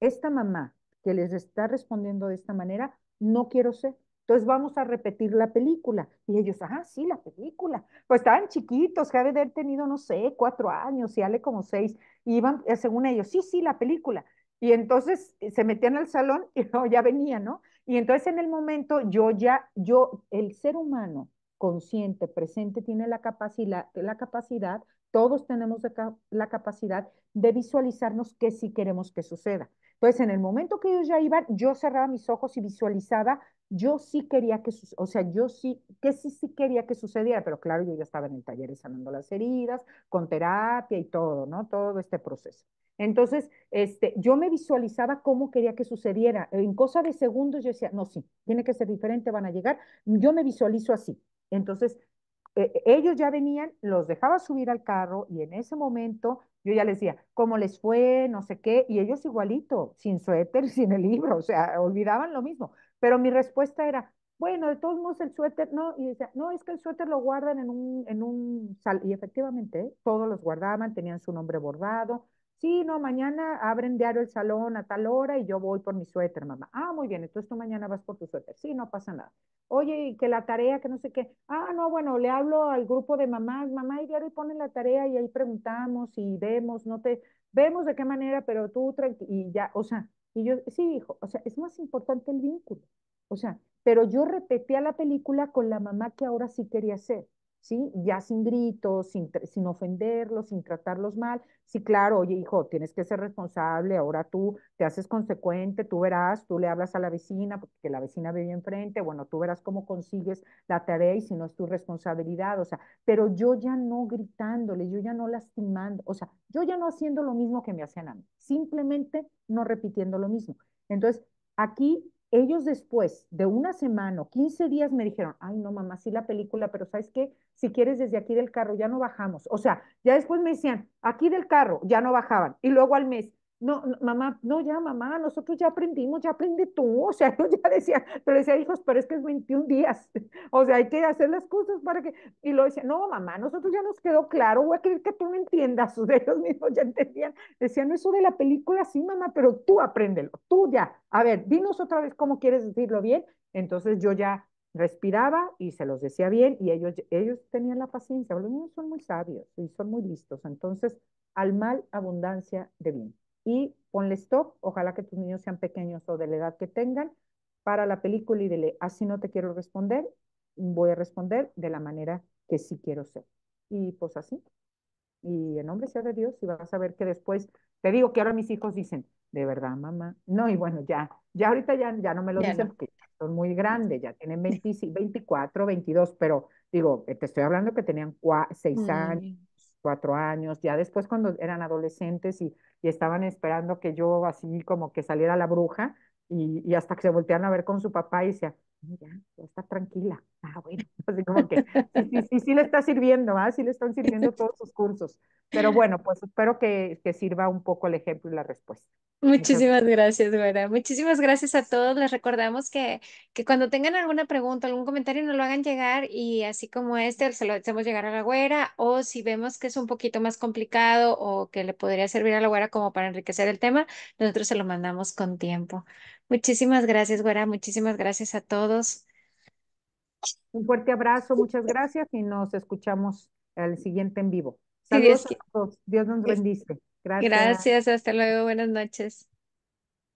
Esta mamá que les está respondiendo de esta manera, no quiero ser. Entonces vamos a repetir la película. Y ellos, ah, sí, la película. Pues estaban chiquitos, que haber tenido, no sé, cuatro años y Ale como seis. Y iban, eh, según ellos, sí, sí, la película. Y entonces eh, se metían al salón y no, ya venía, ¿no? Y entonces en el momento yo ya, yo, el ser humano consciente, presente, tiene la, capacidad, la capacidad todos tenemos la capacidad de visualizarnos qué sí queremos que suceda. Entonces, en el momento que ellos ya iban, yo cerraba mis ojos y visualizaba, yo sí quería que, o sea, yo sí, que sí, sí quería que sucediera, pero claro, yo ya estaba en el taller sanando las heridas, con terapia y todo, ¿no? Todo este proceso. Entonces, este, yo me visualizaba cómo quería que sucediera. En cosa de segundos yo decía, no, sí, tiene que ser diferente, van a llegar. Yo me visualizo así. Entonces, eh, eh, ellos ya venían, los dejaba subir al carro y en ese momento yo ya les decía, ¿cómo les fue? No sé qué, y ellos igualito, sin suéter, sin el libro, o sea, olvidaban lo mismo. Pero mi respuesta era, bueno, de todos modos el suéter, no, y decía, no, es que el suéter lo guardan en un, en un sal, y efectivamente, todos los guardaban, tenían su nombre bordado, sí, no, mañana abren diario el salón a tal hora y yo voy por mi suéter, mamá. Ah, muy bien, entonces tú mañana vas por tu suéter. Sí, no pasa nada. Oye, que la tarea, que no sé qué. Ah, no, bueno, le hablo al grupo de mamás, mamá y diario ponen la tarea y ahí preguntamos y vemos, no te, vemos de qué manera, pero tú y ya, o sea, y yo, sí, hijo, o sea, es más importante el vínculo. O sea, pero yo repetía la película con la mamá que ahora sí quería ser. ¿sí? Ya sin gritos, sin, sin ofenderlos, sin tratarlos mal. Sí, claro, oye, hijo, tienes que ser responsable, ahora tú te haces consecuente, tú verás, tú le hablas a la vecina, porque la vecina vive enfrente, bueno, tú verás cómo consigues la tarea y si no es tu responsabilidad, o sea, pero yo ya no gritándole, yo ya no lastimando, o sea, yo ya no haciendo lo mismo que me hacían a mí, simplemente no repitiendo lo mismo. Entonces, aquí ellos después de una semana o 15 días me dijeron, ay no mamá, sí la película, pero sabes qué, si quieres desde aquí del carro ya no bajamos. O sea, ya después me decían, aquí del carro ya no bajaban. Y luego al mes, no, mamá, no, ya, mamá, nosotros ya aprendimos, ya aprende tú, o sea, yo ya decía, pero decía, hijos, pero es que es 21 días, o sea, hay que hacer las cosas para que, y lo decía, no, mamá, nosotros ya nos quedó claro, voy a querer que tú me entiendas, sus ellos mismos ya entendían, decían, eso de la película, sí, mamá, pero tú apréndelo, tú ya, a ver, dinos otra vez cómo quieres decirlo bien, entonces yo ya respiraba y se los decía bien, y ellos, ellos tenían la paciencia, los niños son muy sabios y son muy listos, entonces, al mal, abundancia de bien y ponle stop, ojalá que tus niños sean pequeños o de la edad que tengan, para la película y dile, así no te quiero responder, voy a responder de la manera que sí quiero ser. Y pues así. Y en nombre sea de Dios, y vas a ver que después, te digo que ahora mis hijos dicen, de verdad, mamá. No, y bueno, ya, ya ahorita ya, ya no me lo dicen porque son muy grandes, ya tienen 24, 22, pero digo, eh, te estoy hablando que tenían 6 años, 4 años, ya después cuando eran adolescentes y y estaban esperando que yo así como que saliera la bruja y, hasta que se voltearon a ver con su papá y se ya, está tranquila. Ah, bueno, así como que sí, sí, le está sirviendo, ¿ah? sí le están sirviendo todos sus cursos. Pero bueno, pues espero que, que sirva un poco el ejemplo y la respuesta. Muchísimas gracias, Güera. Muchísimas gracias a todos. Les recordamos que, que cuando tengan alguna pregunta, algún comentario, nos lo hagan llegar y así como este, se lo hacemos llegar a la Güera o si vemos que es un poquito más complicado o que le podría servir a la Güera como para enriquecer el tema, nosotros se lo mandamos con tiempo. Muchísimas gracias, Güera. Muchísimas gracias a todos. Un fuerte abrazo, muchas gracias y nos escuchamos al siguiente en vivo. Saludos a todos. Dios nos bendice. Gracias. Gracias, hasta luego. Buenas noches.